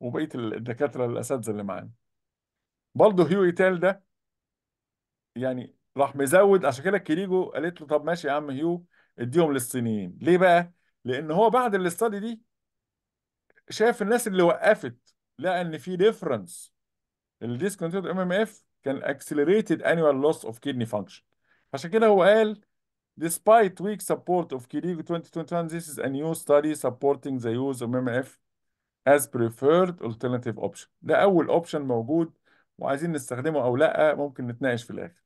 وبقيه الدكاتره الاساتذه اللي معانا برضه هيو ايتال ده يعني راح مزود عشان كده كيريجو قالت له طب ماشي يا عم هيو اديهم للصينيين ليه بقى لان هو بعد الاستادي دي شاف الناس اللي وقفت لقى ان في ديفرنس الديسكونتينيود ام ام اف كان اكسلريتد annual لوس اوف كيدني فانكشن عشان كده هو قال despite weak support of KDIGO 2021 this is a new study supporting the use of MMF as preferred alternative option ده اول اوبشن موجود وعايزين نستخدمه او لا ممكن نتناقش في الاخر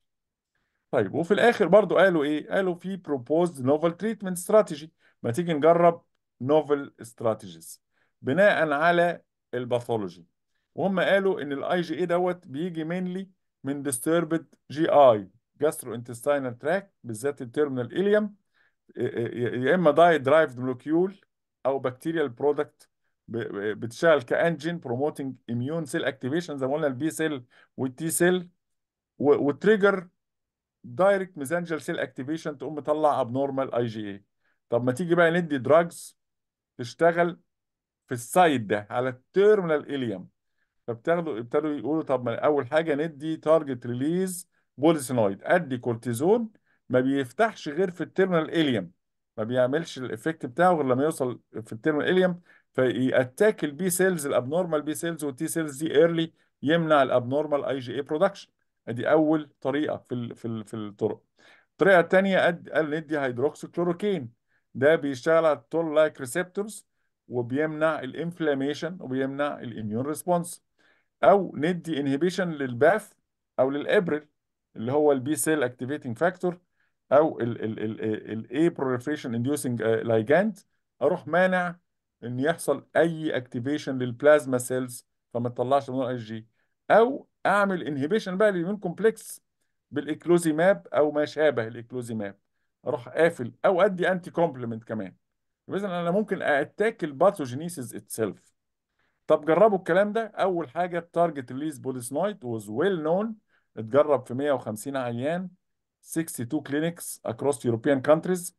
طيب وفي الاخر برضو قالوا ايه قالوا في proposed novel treatment strategy ما تيجي نجرب نوفل استراتيجيز بناء على الباثولوجي وهم قالوا ان الاي جي اي e دوت بيجي مينلي من ديستربد جي اي جاسترو انتستينال تراك بالذات التيرمينال اليوم يا اما دايت درايفد مولكيول او بكتيريال برودكت بتشتغل كانجين بروموتنج اميون سيل اكتيفيشن زي ما قلنا البي سيل والتي سيل وتريجر دايركت ميزانجل سيل اكتيفيشن تقوم مطلع ابنورمال اي جي اي طب ما تيجي بقى ندي دراجز تشتغل في السايد ده على التيرمينال اليوم فبتاخدوا ابتدوا يقولوا طب ما اول حاجه ندي تارجت ريليز بوليسينويد ادي كورتيزون ما بيفتحش غير في التيرمينال اليوم ما بيعملش الايفكت بتاعه غير لما يوصل في التيرمينال اليوم فياتاك البي سيلز الابنورمال بي سيلز والتي سيلز دي ايرلي يمنع الابنورمال اي جي اي برودكشن ادي اول طريقه في الـ في الـ في الطرق الطريقه الثانيه قال ندي هيدروكسيكلوروكين ده بيشتغل على التول لايك ريسبتورز وبيمنع الانفلاميشن وبيمنع الاميون ريسبونس او ندي انهبيشن للباث او للابريل اللي هو البي سيل اكتيفيتنج فاكتور او الاي بروليفريشن انديوسنج لايجاند اروح مانع ان يحصل اي اكتيفيشن للبلازما سيلز فما تطلعش من اس جي او اعمل انهبيشن بقى للميون كومبلكس بالاكلوزيماب او ما شابه الاكلوزيماب اروح قافل او ادي انتي كومبلمنت كمان اذا انا ممكن اتاك الباثوجينيسيس اتسيلف طب جربوا الكلام ده اول حاجه التارجت ريليز بوليسنويد واز ويل نون اتجرب في 150 عيان 62 كلينكس اكروس يوروبيان كانتريز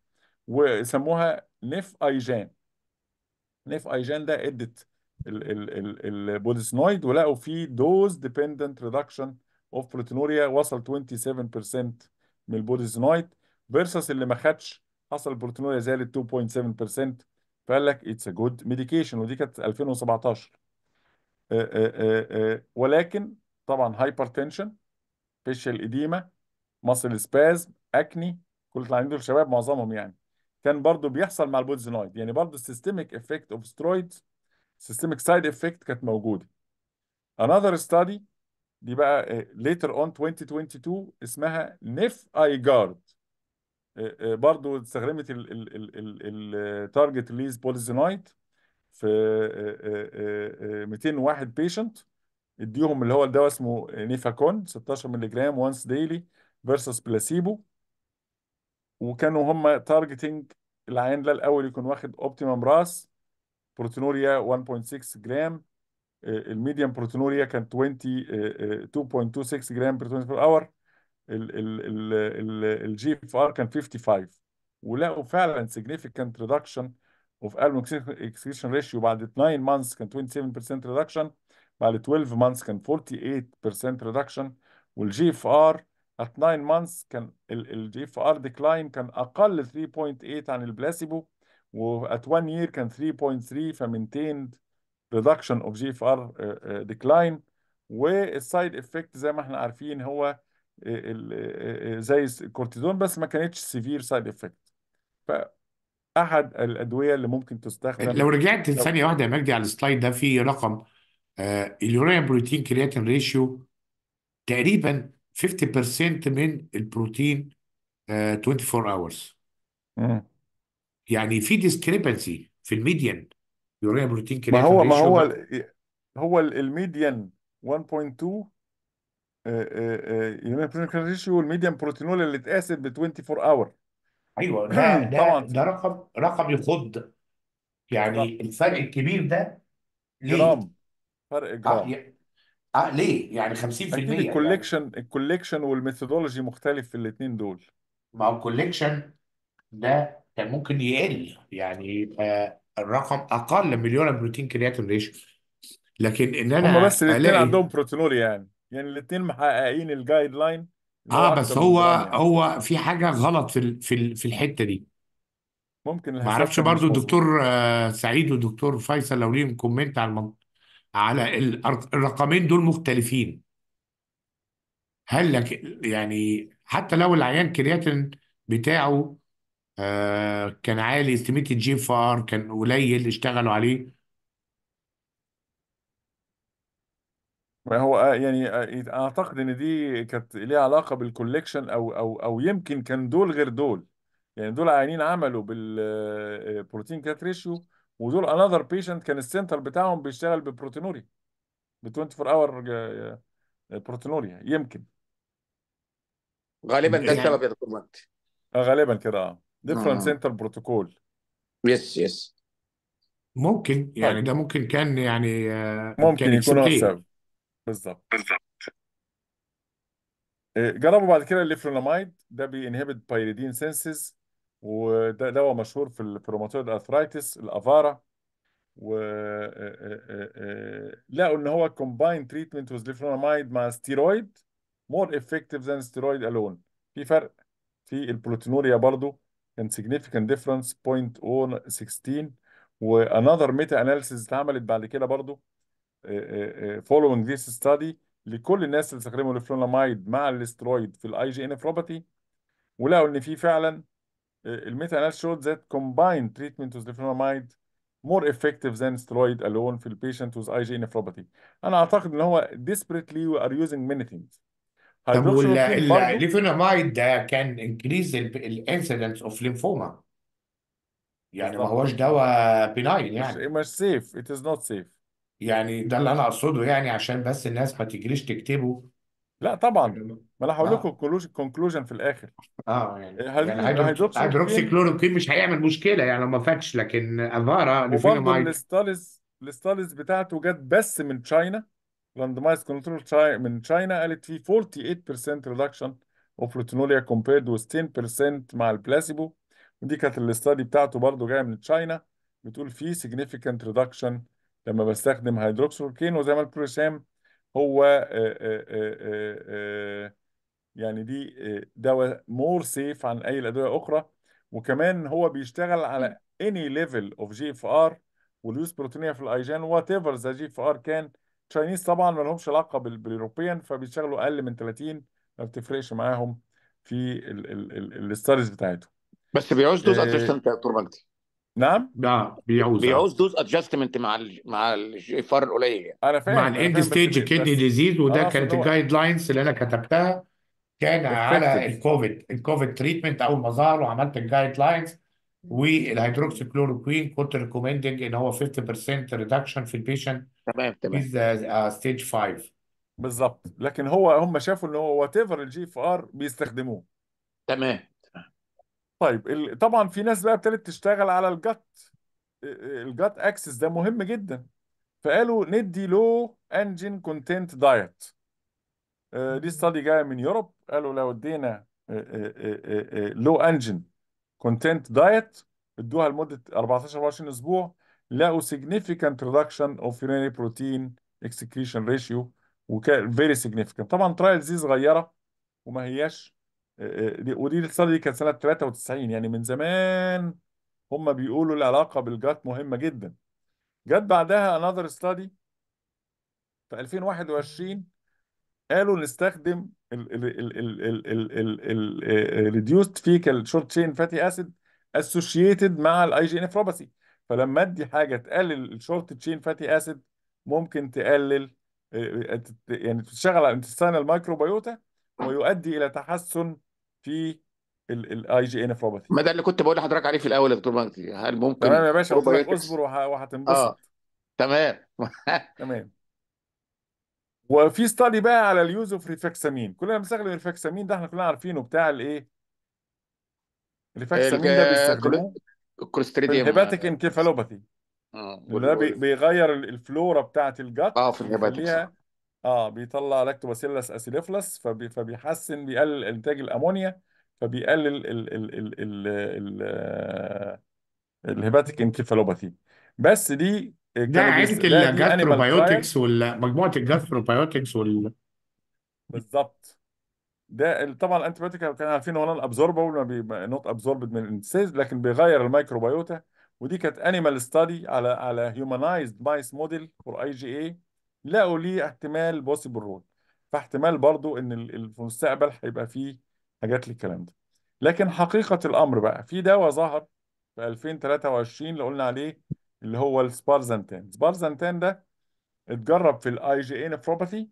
وسموها نيف ايجان نيف ايجان ده ادت البوليسنويد ولقوا فيه دوز ديبندنت ريدكشن اوف بروتينوريا وصل 27% من البوليسنويد فيرسس اللي ما خدش حصل البروتينوريا زادت 2.7% فقال لك اتس ا جود ميديكيشن ودي كانت 2017 آه، آه، آه، ولكن طبعا هايبرتنشن فيشل اديما ماسل سبازم اكني كل اللي عندهم شباب معظمهم يعني كان برضو بيحصل مع البوتزينويد يعني برضو السيستميك افكت اوف سترويدز سيستميك سايد افكت كانت موجوده another study دي بقى ليتر اون 2022 اسمها نيف اي جارد آه، آه، برضو استخدمت التارجت ليز بوليزينايد في 201 آه، بيشنت اديهم اللي هو الدواء اسمه نيفاكون 16 مللي جرام وانس ديلي فيرسس بلاسيبو وكانوا هم تارجتنج العين ده الاول يكون واخد اوبتيمم راس بروتينوريا 1.6 جرام الميديم بروتينوريا كان 20 2.26 جرام بروتين بير اور الجي اف ار كان 55 ولقوا فعلا significant reduction of album excretion ratio بعد 9 months كان 27% reduction بعد 12 months كان 48% reduction والجي اف ار at 9 months كان الجي اف ار ديكلاين كان اقل 3.8 عن البلاسيبو و at 1 year كان 3.3 فمينتيند reduction of ار آه، آه، decline والسايد افكت زي ما احنا عارفين هو آه، آه، زي الكورتيزون بس ما كانتش سيفير سايد افكت احد الادويه اللي ممكن تستخدم لو رجعت ثانيه واحده يا مجدي على السلايد ده في رقم آه اليوريا بروتين كرياتين ريشيو تقريبا 50% من البروتين آه 24 اورز يعني في ديسكريبنسي في الميديان يوريا بروتين ما كرياتين هو ما ريشيو هو بقى. هو الميديان 1.2 اليونان بروتين ريشيو والميديم بروتينول اللي اتقاست ب 24 اور ايوه ده ده طبعا ده رقم رقم يخض يعني الفرق الكبير ده ليه؟ جرام فرق اه جرام ي- آه، ليه؟ يعني اكيد 50% يعني الكوليكشن الكوليكشن والميثودولوجي مختلف في الاثنين دول ما هو الكوليكشن ده كان ممكن يقل يعني يبقى الرقم اقل من مليون بروتين كرياتين ريشيو لكن ان هم بس الاثنين الاقي عندهم بروتينوريا يعني يعني الاثنين محققين الجايد لاين اه بس هو يعني. هو في حاجه غلط في في في الحته دي ممكن ما الحساب اعرفش كان برضو مش مظبوط الدكتور آه، سعيد والدكتور فيصل لو ليهم كومنت على المن... على الرقمين دول مختلفين هل لك يعني حتى لو العيان كرياتين بتاعه آه، كان عالي استميت الجي اف ار كان قليل اشتغلوا عليه ما هو آه، يعني آه، اعتقد ان دي كانت ليها علاقه بالكوليكشن او او او يمكن كان دول غير دول يعني دول عيانين عملوا بالبروتين كات ريشيو ودول انذر بيشنت كان السنتر بتاعهم بيشتغل ببروتينوريا ب 24 اور بروتينوريا يمكن غالبا ده يعني السبب يا دكتور مجدي آه، غالبا كده اه ديفرنت سنتر بروتوكول يس يس ممكن يعني طيب. ده ممكن كان يعني ممكن كان يكون هو السبب بالظبط بالظبط آه، جربوا بعد كده الليفلوناميد ده بينهبت بايريدين سينسز وده دواء مشهور في ال- الروماتويد ارثرايتس الافاره و آه،, آه،, آه، لقوا ان هو كومباين تريتمنت وذ ليفلوناميد مع ستيرويد مور افكتيف ذان ستيرويد الون في فرق في البروتينوريا برضو كان سيجنيفيكانت ديفرنس 0.016 وانذر ميتا اناليسيز اتعملت بعد كده برضو آه، آه، آه، following this study لكل الناس اللي استخدموا الفلونامايد مع الاسترويد في الاي جي انفلوباتي ولقوا ان في فعلا الميتا اناليسيس شوت ذات combined تريتمنت وذ الفلونامايد مور افكتيف ذان steroid الون في البيشنت with IG nephropathy. انا اعتقد ان هو desperately we are using many things. طب والليفونامايد ده كان انكريز الانسيدنس اوف ليمفوما يعني ما هوش دواء بناين يعني مش مش سيف ات از نوت سيف يعني ده اللي انا اقصده يعني عشان بس الناس ما تجريش تكتبه لا طبعا يعني ما انا هقول آه. لكم الكونكلوجن في الاخر اه يعني إيه، يعني هيدرو- هيدروكسي كلوروكين مش هيعمل مشكله يعني لو ما فاتش لكن افارا وبرضه ليفيناميد الاستاليز الاستاليز بتاعته جت بس من تشاينا راندمايز كنترول من تشاينا قالت فيه 48% ريدكشن اوف روتينوليا كومبيرد with 10% مع البلاسيبو ودي كانت الاستادي بتاعته برضه جايه من تشاينا بتقول فيه significant ريدكشن لما بستخدم هيدروكسوركين وزي ما قلت هو آه، آه، آه، يعني دي دواء مور سيف عن اي الادويه اخرى وكمان هو بيشتغل على اني ليفل اوف جي اف ار واليوز بروتينيه في الايجان وات ايفر ذا جي اف ار كان تشاينيز طبعا ما لهمش علاقه بالاوروبيان فبيشتغلوا اقل من 30 ما بتفرقش معاهم في الستاريز بتاعتهم بس بيعوز دوز ادفيرسنت يا دكتور مجدي نعم نعم بيعوز آه. بيعوز دوز ادجستمنت مع الـ مع ار القليل يعني انا فاهم مع الاند ستيج كيدني ديزيز وده كانت الجايد لاينز اللي انا كتبتها كان على الكوفيد الكوفيد تريتمنت اول ما ظهر وعملت الجايد لاينز والهيدروكسيكلوروكوين كنت ريكومندنج ان هو 50% ريدكشن في البيشنت تمام تمام ستيج 5 آه، آه، بالظبط لكن هو هم شافوا ان هو وات ايفر الجي اف ار بيستخدموه تمام طيب طبعا في ناس بقى ابتدت تشتغل على الجت الجت اكسس ده مهم جدا فقالوا ندي لو انجين كونتنت دايت دي ستادي جايه من يوروب قالوا لو ادينا لو انجين كونتنت دايت ادوها لمده 14 24 اسبوع لقوا significant reduction of urinary protein اكسكريشن ratio وكان فيري significant طبعا ترايلز دي صغيره وما هياش آه، آه، ودي الاحصائيه دي كانت سنه 93 يعني من زمان هم بيقولوا العلاقه بالجات مهمه جدا جت بعدها another study في 2021 قالوا نستخدم الريديوست فيكال شورت تشين فاتي اسيد اسوشيتد مع الاي جي ان فلما ادي حاجه تقلل الشورت تشين فاتي اسيد ممكن تقلل آه، يعني تشتغل على انتستان الميكروبيوتا ويؤدي الى تحسن في الاي جي ان نفروباثي ما ده اللي كنت بقول لحضرتك عليه في الاول يا دكتور مجدي هل ممكن تمام يا باشا اصبر وهتنبسط اه تمام تمام وفي ستادي بقى على اليوز اوف ريفاكسامين كلنا بنستخدم ريفاكسامين ده احنا كلنا عارفينه بتاع الايه ريفاكسامين ده آه، بيستخدمه في الهيباتيك انكيفالوباثي اه ده آه، بيغير الفلورا بتاعت الجت اه في الهيباتيك صح اه بيطلع لاكتوباسيلس اسيديفلس فبي فبيحسن بيقلل انتاج الامونيا فبيقلل ال ال ال ال ال الهيباتيك انكيفالوباثي آه، بس دي ده كانابيس عيلة ده دي انيمال ترايل الجاستروبايوتكس ولا مجموعة الجاستروبايوتكس ولا بالظبط ده طبعا الانتيبيوتيك كان عارفين هو نون ابزوربل ما بي نوت ابزوربد من الانسيز لكن بيغير الميكروبيوتا ودي كانت انيمال ستادي على على هيومنايزد مايس موديل فور اي جي اي لقوا ليه احتمال بوسيبل بالرول فاحتمال برضو ان في المستقبل هيبقى فيه حاجات للكلام ده لكن حقيقة الأمر بقى في دواء ظهر في 2023 اللي قلنا عليه اللي هو السبارزانتان السبارزانتان ده اتجرب في الاي جي ان نفروباثي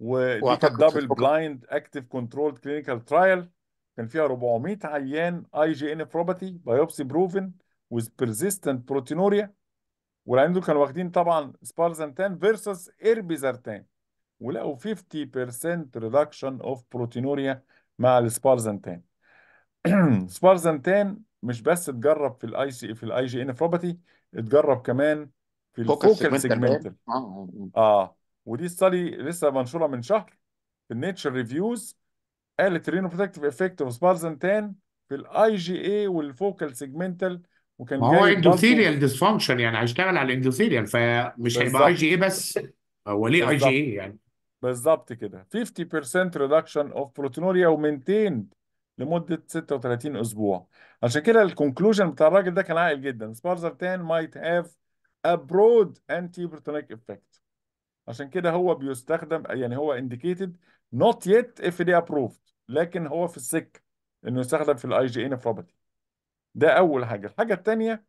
ودي كانت دبل بلايند اكتف كنترول كلينيكال ترايل كان فيها 400 عيان اي جي ان نفروباثي بايوبسي بروفن وذ بيرزيستنت بروتينوريا ولان دول كانوا واخدين طبعا سبارزانتان فيرسس ايربيزارتان ولقوا 50% ريدكشن اوف بروتينوريا مع السبارزانتان سبارزانتان مش بس اتجرب في الاي سي في الاي جي ان اتجرب كمان في الفوكال سيجمنتال إيه؟ آه،, آه،, آه. اه ودي ستادي لسه منشوره من شهر في النيتشر ريفيوز قالت رينو بروتكتيف افكت اوف سبارزانتان في الاي جي اي والفوكال سيجمنتال وكان ما هو جايب برضه اندوثيليال ديسفانكشن يعني هيشتغل على الاندوثيريال فمش هيبقى اي بالظبط جي اي بس هو ليه اي جي بالظبط اي يعني بالظبط كده 50% reduction of proteinuria ومينتيند لمدة 36 أسبوع عشان كده الكونكلوجن بتاع الراجل ده كان عاقل جدا سبارزرتان مايت هاف a broad انتي protonic effect عشان كده هو بيستخدم يعني هو indicated not yet FDA approved لكن هو في السكة إنه يستخدم في الأي جي إن نفروباتي ده اول حاجه الحاجه الثانيه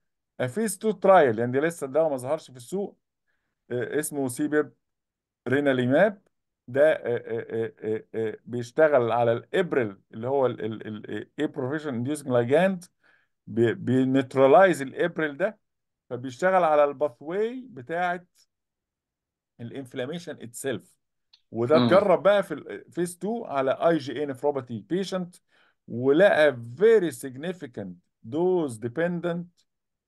فيز 2 ترايل يعني يعني لسه ده ما ظهرش في السوق آه، اسمه سيبيب ريناليماب e ده آه، آه، بيشتغل على الابريل اللي هو الابروفيشن انديوسنج لايجاند بنيترلايز الابريل ده فبيشتغل على الباثواي بتاعه الانفلاميشن اتسيلف وده اتجرب بقى في فيز 2 على اي جي ان نفروباثي بيشنت ولقى فيري سيجنيفيكانت دوز ديبندنت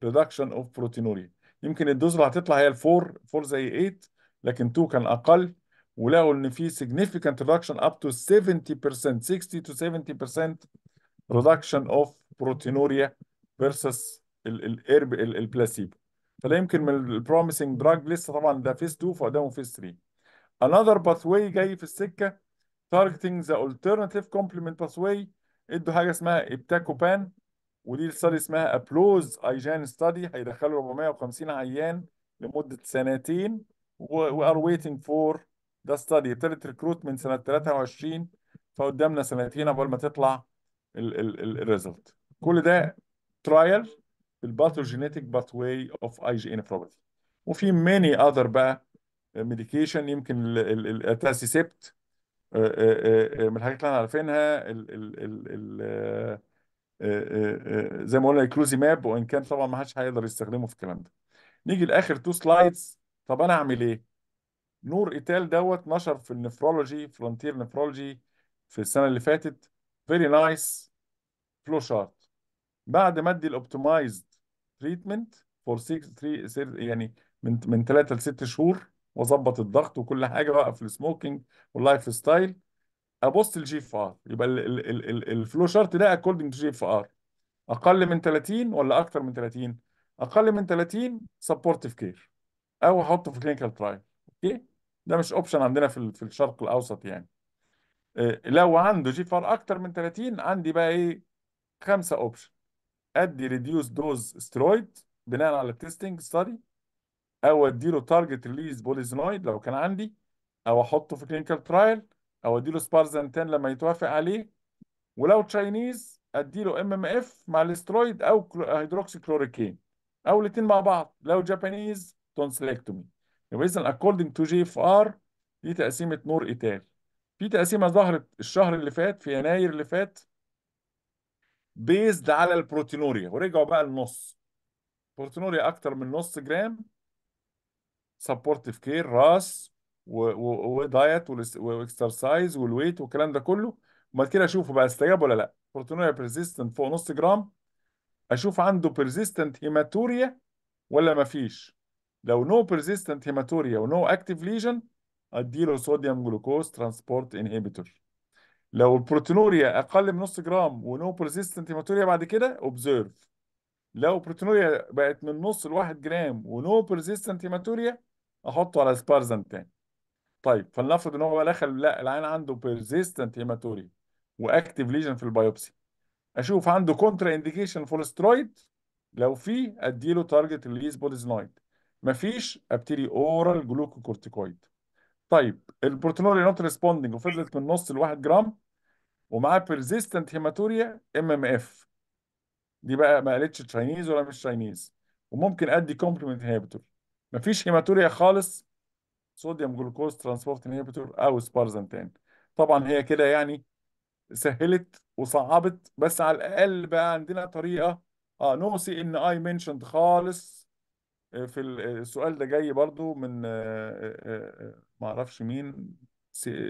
ريدكشن اوف بروتينوريا يمكن الدوز اللي هتطلع هي الفور فور زي 8 لكن 2 كان اقل ولقوا ان في significant reduction up to 70% 60 to 70% reduction of proteinuria versus الارب البلاسيبو فده يمكن من البروميسنج دراج لسه طبعا ده فيس 2 فقدامه فيس 3 another pathway جاي في السكه targeting the alternative complement pathway ادوا حاجه اسمها ابتاكوبان ودي ستادي اسمها ابلوز ايجان ستادي هيدخلوا 450 عيان لمده سنتين وي ار ويتنج فور ذا ستادي ابتدت ريكروت من سنه 23 فقدامنا سنتين قبل ما تطلع الريزلت كل ده ترايل في الباثوجينيتك باث واي اوف اي جي انفروباثي وفي ماني اذر بقى ميديكيشن يمكن الاتاسيسبت آه، آه، آه، من الحاجات اللي احنا عارفينها آه، آه، آه، زي ما قلنا ماب وان كان طبعا ما حدش هيقدر يستخدمه في الكلام ده نيجي لاخر تو سلايدز طب انا اعمل ايه نور ايتال دوت نشر في النفرولوجي فرونتير نفرولوجي في السنه اللي فاتت فيري نايس فلو شارت بعد ما ادي الاوبتمايزد تريتمنت فور 6 يعني من من 3 ل 6 شهور واظبط الضغط وكل حاجه بقى في السموكينج واللايف ستايل ابص لجي اف ار يبقى الفلو شارت ده اكوردنج تو جي اف ار اقل من 30 ولا اكثر من 30 اقل من 30 سبورتيف كير او احطه في كلينيكال ترايل اوكي ده مش اوبشن عندنا في في الشرق الاوسط يعني آه، لو عنده جي فار اكتر من 30 عندي بقى ايه خمسه اوبشن ادي ريديوس دوز سترويد بناء على التستنج ستادي او اديله تارجت ريليز بوليزنويد لو كان عندي او احطه في كلينيكال ترايل او اديله سبارزنتين لما يتوافق عليه ولو تشاينيز اديله ام ام اف مع الاسترويد او هيدروكسي كلوريكين او الاثنين مع بعض لو جابانيز تونسلكتومي يبقى اذا اكوردنج تو جي اف ار دي تقسيمه نور ايتال في تقسيمه ظهرت الشهر اللي فات في يناير اللي فات بيزد على البروتينوريا ورجعوا بقى النص بروتينوريا اكتر من نص جرام سبورتيف كير راس ودايت واكسرسايز والويت والكلام ده كله وبعد كده اشوفه بقى استجاب ولا لا بروتينوريا بيرسيستنت فوق نص جرام اشوف عنده بيرسيستنت هيماتوريا ولا ما فيش لو نو بيرسيستنت هيماتوريا ونو اكتف ليجن اديله صوديوم جلوكوز ترانسبورت انهبيتور لو البروتينوريا اقل من نص جرام ونو بيرسيستنت هيماتوريا بعد كده اوبزيرف لو بروتينوريا بقت من نص لواحد جرام ونو بيرسيستنت هيماتوريا احطه على سبارزن تاني طيب فلنفرض ان هو بقى دخل لا العيان عنده بيرزيستنت هيماتوري واكتيف ليجن في البايوبسي اشوف عنده كونترا انديكيشن فور سترويد لو في اديله تارجت ريليز بوليزنايد مفيش ابتدي اورال جلوكوكورتيكويد طيب البروتينوريا نوت ريسبوندنج وفضلت من نص ل 1 جرام ومعاه بيرزيستنت هيماتوريا ام ام اف دي بقى ما قالتش تشاينيز ولا مش تشاينيز وممكن ادي كومبلمنت هيبتور مفيش هيماتوريا خالص صوديوم جلوكوز ترانسبورت انهبيتور او سبارزنتان طبعا هي كده يعني سهلت وصعبت بس على الاقل بقى عندنا طريقه اه نو سي ان اي منشند خالص آه، في آه، السؤال ده جاي برضو من آه، ما اعرفش مين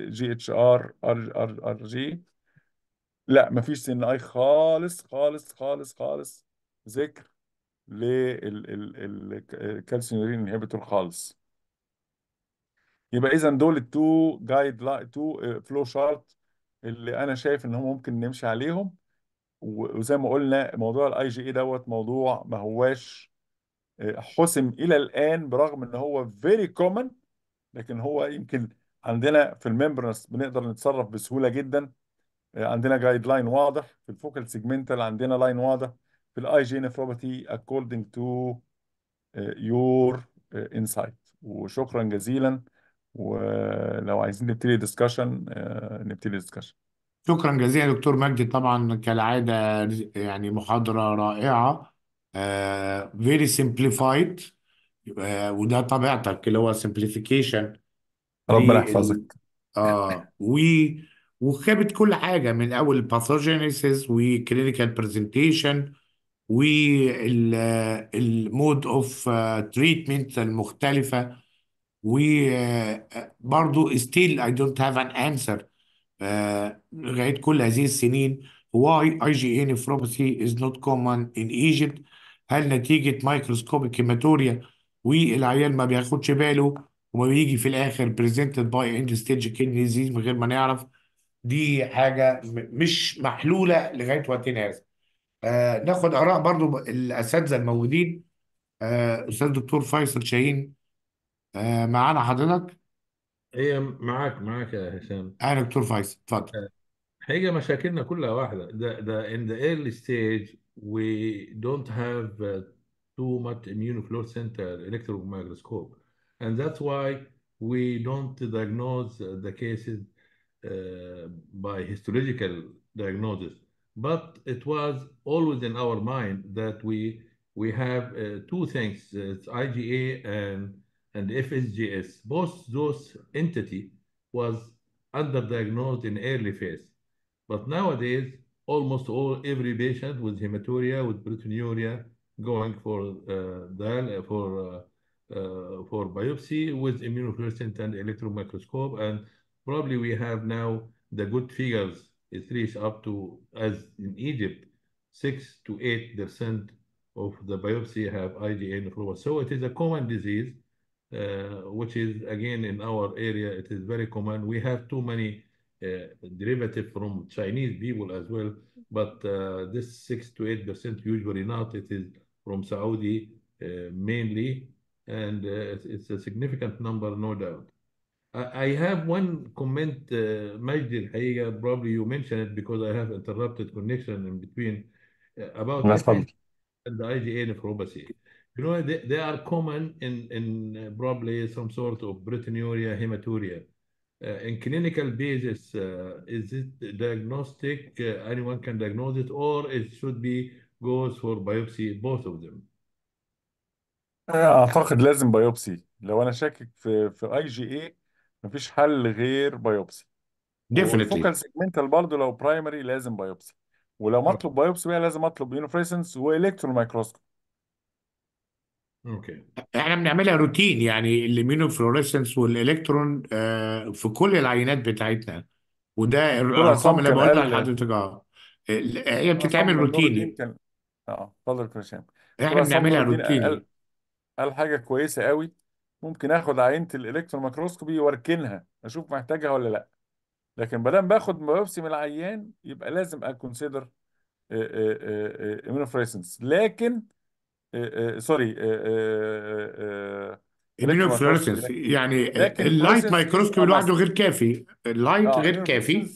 جي اتش ار ار ار جي لا مفيش سي ان اي خالص خالص خالص خالص ذكر للكالسيوم يورين انهبيتور خالص يبقى اذا دول التو جايد لاين تو فلو شارت اللي انا شايف ان هم ممكن نمشي عليهم وزي ما قلنا موضوع الاي جي اي e دوت موضوع ما هواش آه، حسم الى الان برغم ان هو فيري كومن لكن هو يمكن عندنا في الممبرنس بنقدر نتصرف بسهوله جدا آه، عندنا جايد لاين واضح في الفوكال سيجمنتال عندنا لاين واضح في الاي جي نفروباتي اكوردنج تو يور انسايت وشكرا جزيلا ولو عايزين نبتدي ديسكشن آه، نبتدي ديسكشن شكرا جزيلا دكتور مجدي طبعا كالعادة يعني محاضرة رائعة فيري آه، very simplified آه، وده طبيعتك اللي هو simplification ربنا يحفظك اه و وخابت كل حاجة من أول pathogenesis وكلينيكال presentation والمود اوف تريتمنت المختلفة وبرضو آه، still I don't have an answer آه، لغاية كل هذه السنين why IgA nephropathy is not common in Egypt هل نتيجة مايكروسكوب كيماتوريا والعيان ما بياخدش باله وما بيجي في الآخر presented by end stage kidney disease من غير ما نعرف دي حاجة مش محلولة لغاية وقتنا هذا آه ناخد آراء برضو الأساتذة الموجودين آه أستاذ دكتور فيصل شاهين معانا حضرتك هي معاك معاك يا هشام اهلا دكتور فيصل اتفضل هي مشاكلنا كلها واحدة the, the, in the early stage we don't have uh, too much center uh, electron microscope and that's why we don't diagnose the cases uh, by histological diagnosis but it was always in our mind that we we have uh, two things it's IgA and and FSGS, both those entity was underdiagnosed in early phase. But nowadays, almost all every patient with hematuria, with proteinuria, going for uh, dial uh, for uh, uh, for biopsy with immunofluorescent and electron microscope, and probably we have now the good figures. It reached up to as in Egypt, six to eight percent of the biopsy have IgA nephropathy. So it is a common disease uh, which is again in our area, it is very common. We have too many uh, derivative from Chinese people as well, but uh, this six to eight percent usually not. It is from Saudi mainly, and it's a significant number, no doubt. I have one comment, uh, Majdi, probably you mentioned it because I have interrupted connection in between uh, about and the IgA nephropathy. You know, they, they are common in, in uh, probably some sort of proteinuria, hematuria. Uh, in clinical basis, uh, is it diagnostic? Uh, anyone can diagnose it, or it should be goes for biopsy, both of them. Uh, اعتقد لازم بايوبسي لو انا شاكك في في اي جي اي مفيش حل غير بايوبسي definitely والفوكال سيجمنتال برضه لو برايمري لازم بايوبسي ولو مطلب بايوبسي بقى لازم اطلب يونيفريسنس والكترون مايكروسكوب اوكي احنا بنعملها روتين يعني فلوريسنس والالكترون آه، في كل العينات بتاعتنا وده دكتور الارقام عصام اللي كان بقولها قال لحضرتك اه هي عصام بتتعمل كان نور الدين روتيني كان اه اتفضل يا هشام دكتور احنا عصام بنعملها نور الدين روتيني قال قال حاجه كويسه قوي ممكن اخد عينه الالكترون ميكروسكوبي واركنها اشوف محتاجها ولا لا لكن ما دام باخد ببسي من العيان يبقى لازم اكونسيدر ايمونوفريسنس آه، آه، لكن آه، آه، سوري النيو آه، فلورسنس يعني اللايت مايكروسكوب لوحده غير كافي اللايت غير كافي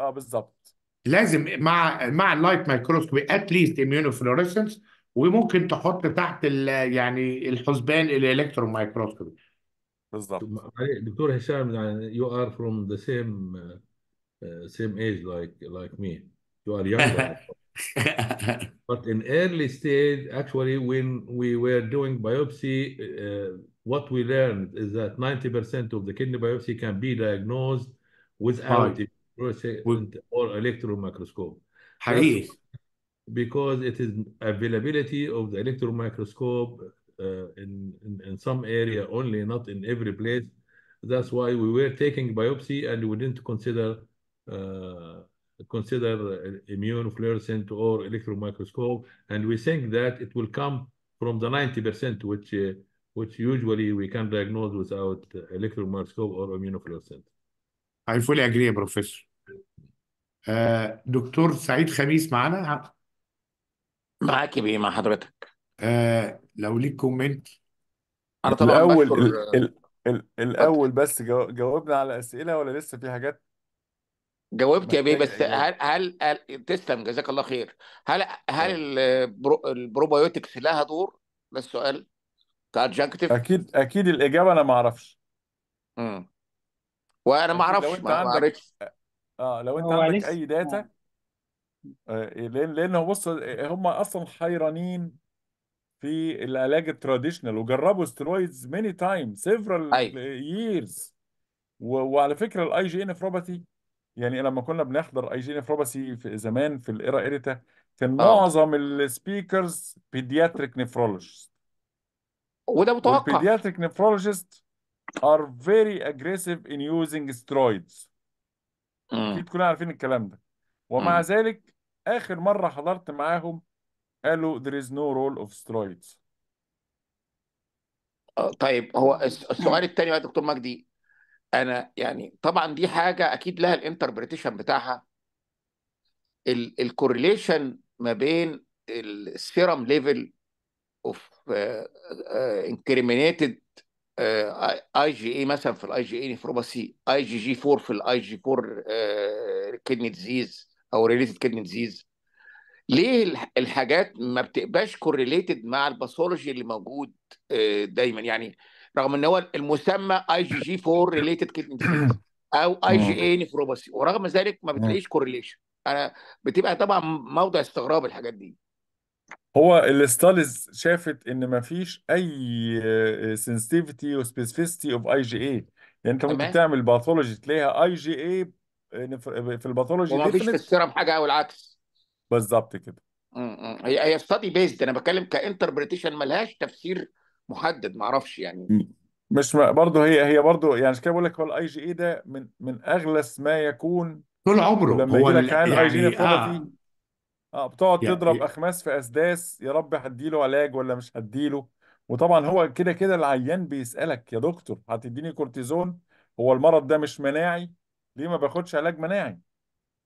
اه بالظبط لازم مع مع اللايت مايكروسكوب اتليست اميونو فلورسنس وممكن تحط تحت يعني الحسبان الالكترون مايكروسكوب بالظبط دكتور هشام يعني you are from the same سيم same age like like me You are younger. but in early stage, actually, when we were doing biopsy, uh, what we learned is that 90% of the kidney biopsy can be diagnosed without right. or electron microscope. Because it is availability of the electron microscope uh, in, in, in some area only, not in every place. That's why we were taking biopsy and we didn't consider uh, consider immunofluorescent or electron microscope, and we think that it will come from the 90%, which uh, which usually we can diagnose without electron microscope or immunofluorescent. I fully agree, Professor. Uh, دكتور سعيد خميس معانا معاك بيه مع حضرتك آه لو ليك كومنت انا طبعا الأول ال ال ال الأول بس جاوبنا على أسئلة ولا لسه في حاجات جاوبت يا بيه بس هل هل, تسلم جزاك الله خير هل هل طيب. البرو البروبايوتكس لها دور ده السؤال كادجنكتيف اكيد اكيد الاجابه انا ما اعرفش امم وانا ما اعرفش ما اعرفش عندك اه لو انت عندك لسه اي داتا آه، لان لان هو بص هم اصلا حيرانين في العلاج التراديشنال وجربوا سترويدز ماني تايم سيفرال ييرز وعلى فكره الاي جي ان نفروباثي يعني لما كنا بنحضر اي جي نفروباثي في زمان في الايرا ايريتا كان اه معظم السبيكرز بيدياتريك نفرولوجيست وده متوقع والبيدياتريك نفرولوجيست are very aggressive in using steroids امم اكيد كلنا عارفين الكلام ده ومع ذلك اخر مره حضرت معاهم قالوا there is no role of steroids آه، طيب هو السؤال الثاني بقى يا دكتور مجدي انا يعني طبعا دي حاجه اكيد لها الانتربريتيشن بتاعها الكورليشن ما بين السيرم ليفل اوف انكريمينيتد اي جي اي مثلا في الاي جي اي نفروباسي اي جي جي 4 في الاي جي 4 كدني ديزيز او ريليتد كدني ديزيز ليه الحاجات ما بتبقاش كورليتد مع الباثولوجي اللي موجود آه، دايما يعني رغم ان هو المسمى اي جي جي 4 ريليتد كدني او اي جي اي نفروباسي ورغم ذلك ما آه. بتلاقيش كورليشن انا بتبقى طبعا موضع استغراب الحاجات دي هو الاستاليز شافت ان ما فيش اي سنسيتيفيتي وسبيسيفيتي اوف اي جي اي يعني انت ممكن تمام تعمل باثولوجي تلاقيها اي جي اي في الباثولوجي وما فيش في السيرم حاجه او العكس بالظبط كده هي هي ستادي بيزد انا بتكلم كانتربريتيشن ملهاش تفسير محدد معرفش يعني مش ما برضه هي هي برضه يعني عشان كده بقول لك هو الاي جي اي ده من من اغلس ما يكون طول عمره لما هو يجي لك عيان اي جي يعني اه اه بتقعد تضرب اخماس في اسداس يا رب هديله علاج ولا مش هديله وطبعا هو كده كده العيان بيسالك يا دكتور هتديني كورتيزون هو المرض ده مش مناعي ليه ما باخدش علاج مناعي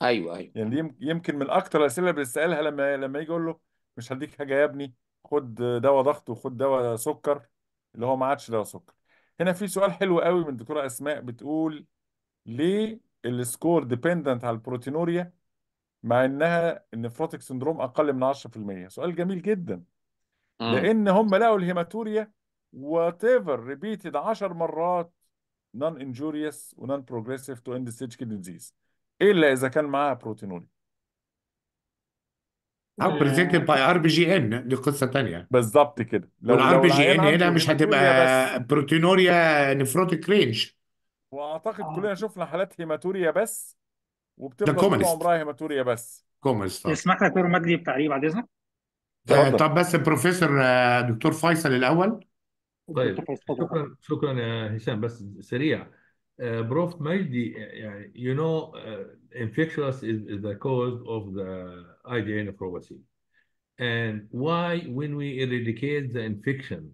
ايوه ايوه يعني يمكن من اكتر الاسئله اللي بيسالها لما لما يجي يقول له مش هديك حاجه يا ابني خد دواء ضغط وخد دواء سكر اللي هو ما عادش دواء سكر هنا في سؤال حلو قوي من الدكتوره اسماء بتقول ليه السكور ديبندنت على البروتينوريا مع انها النفروتيك سندروم اقل من 10% سؤال جميل جدا لان هم لقوا الهيماتوريا وات ايفر ريبيتد 10 مرات نون انجوريوس ونون بروجريسيف تو اند ستيج كيدني ديزيز الا اذا كان معاها بروتينوريا او بريزنتد باي ار بي جي ان دي قصه تانية بالظبط كده لو والار بي جي ان هنا مش هتبقى بس بروتينوريا نفروتيك رينج واعتقد آه. كلنا شفنا حالات هيماتوريا بس ده وبتفضل طول عمرها هيماتوريا بس كومنست اه يسمح لك دكتور مجدي بتعقيب بعد اذنك آه، اتفضل طب بس بروفيسور آه، دكتور فيصل الاول طيب شكرا شكرا يا هشام بس سريع Uh, Prof. Majdi, uh, you know, uh, infectious is, is, the cause of the IgA nephropathy. And why, when we eradicate the infection,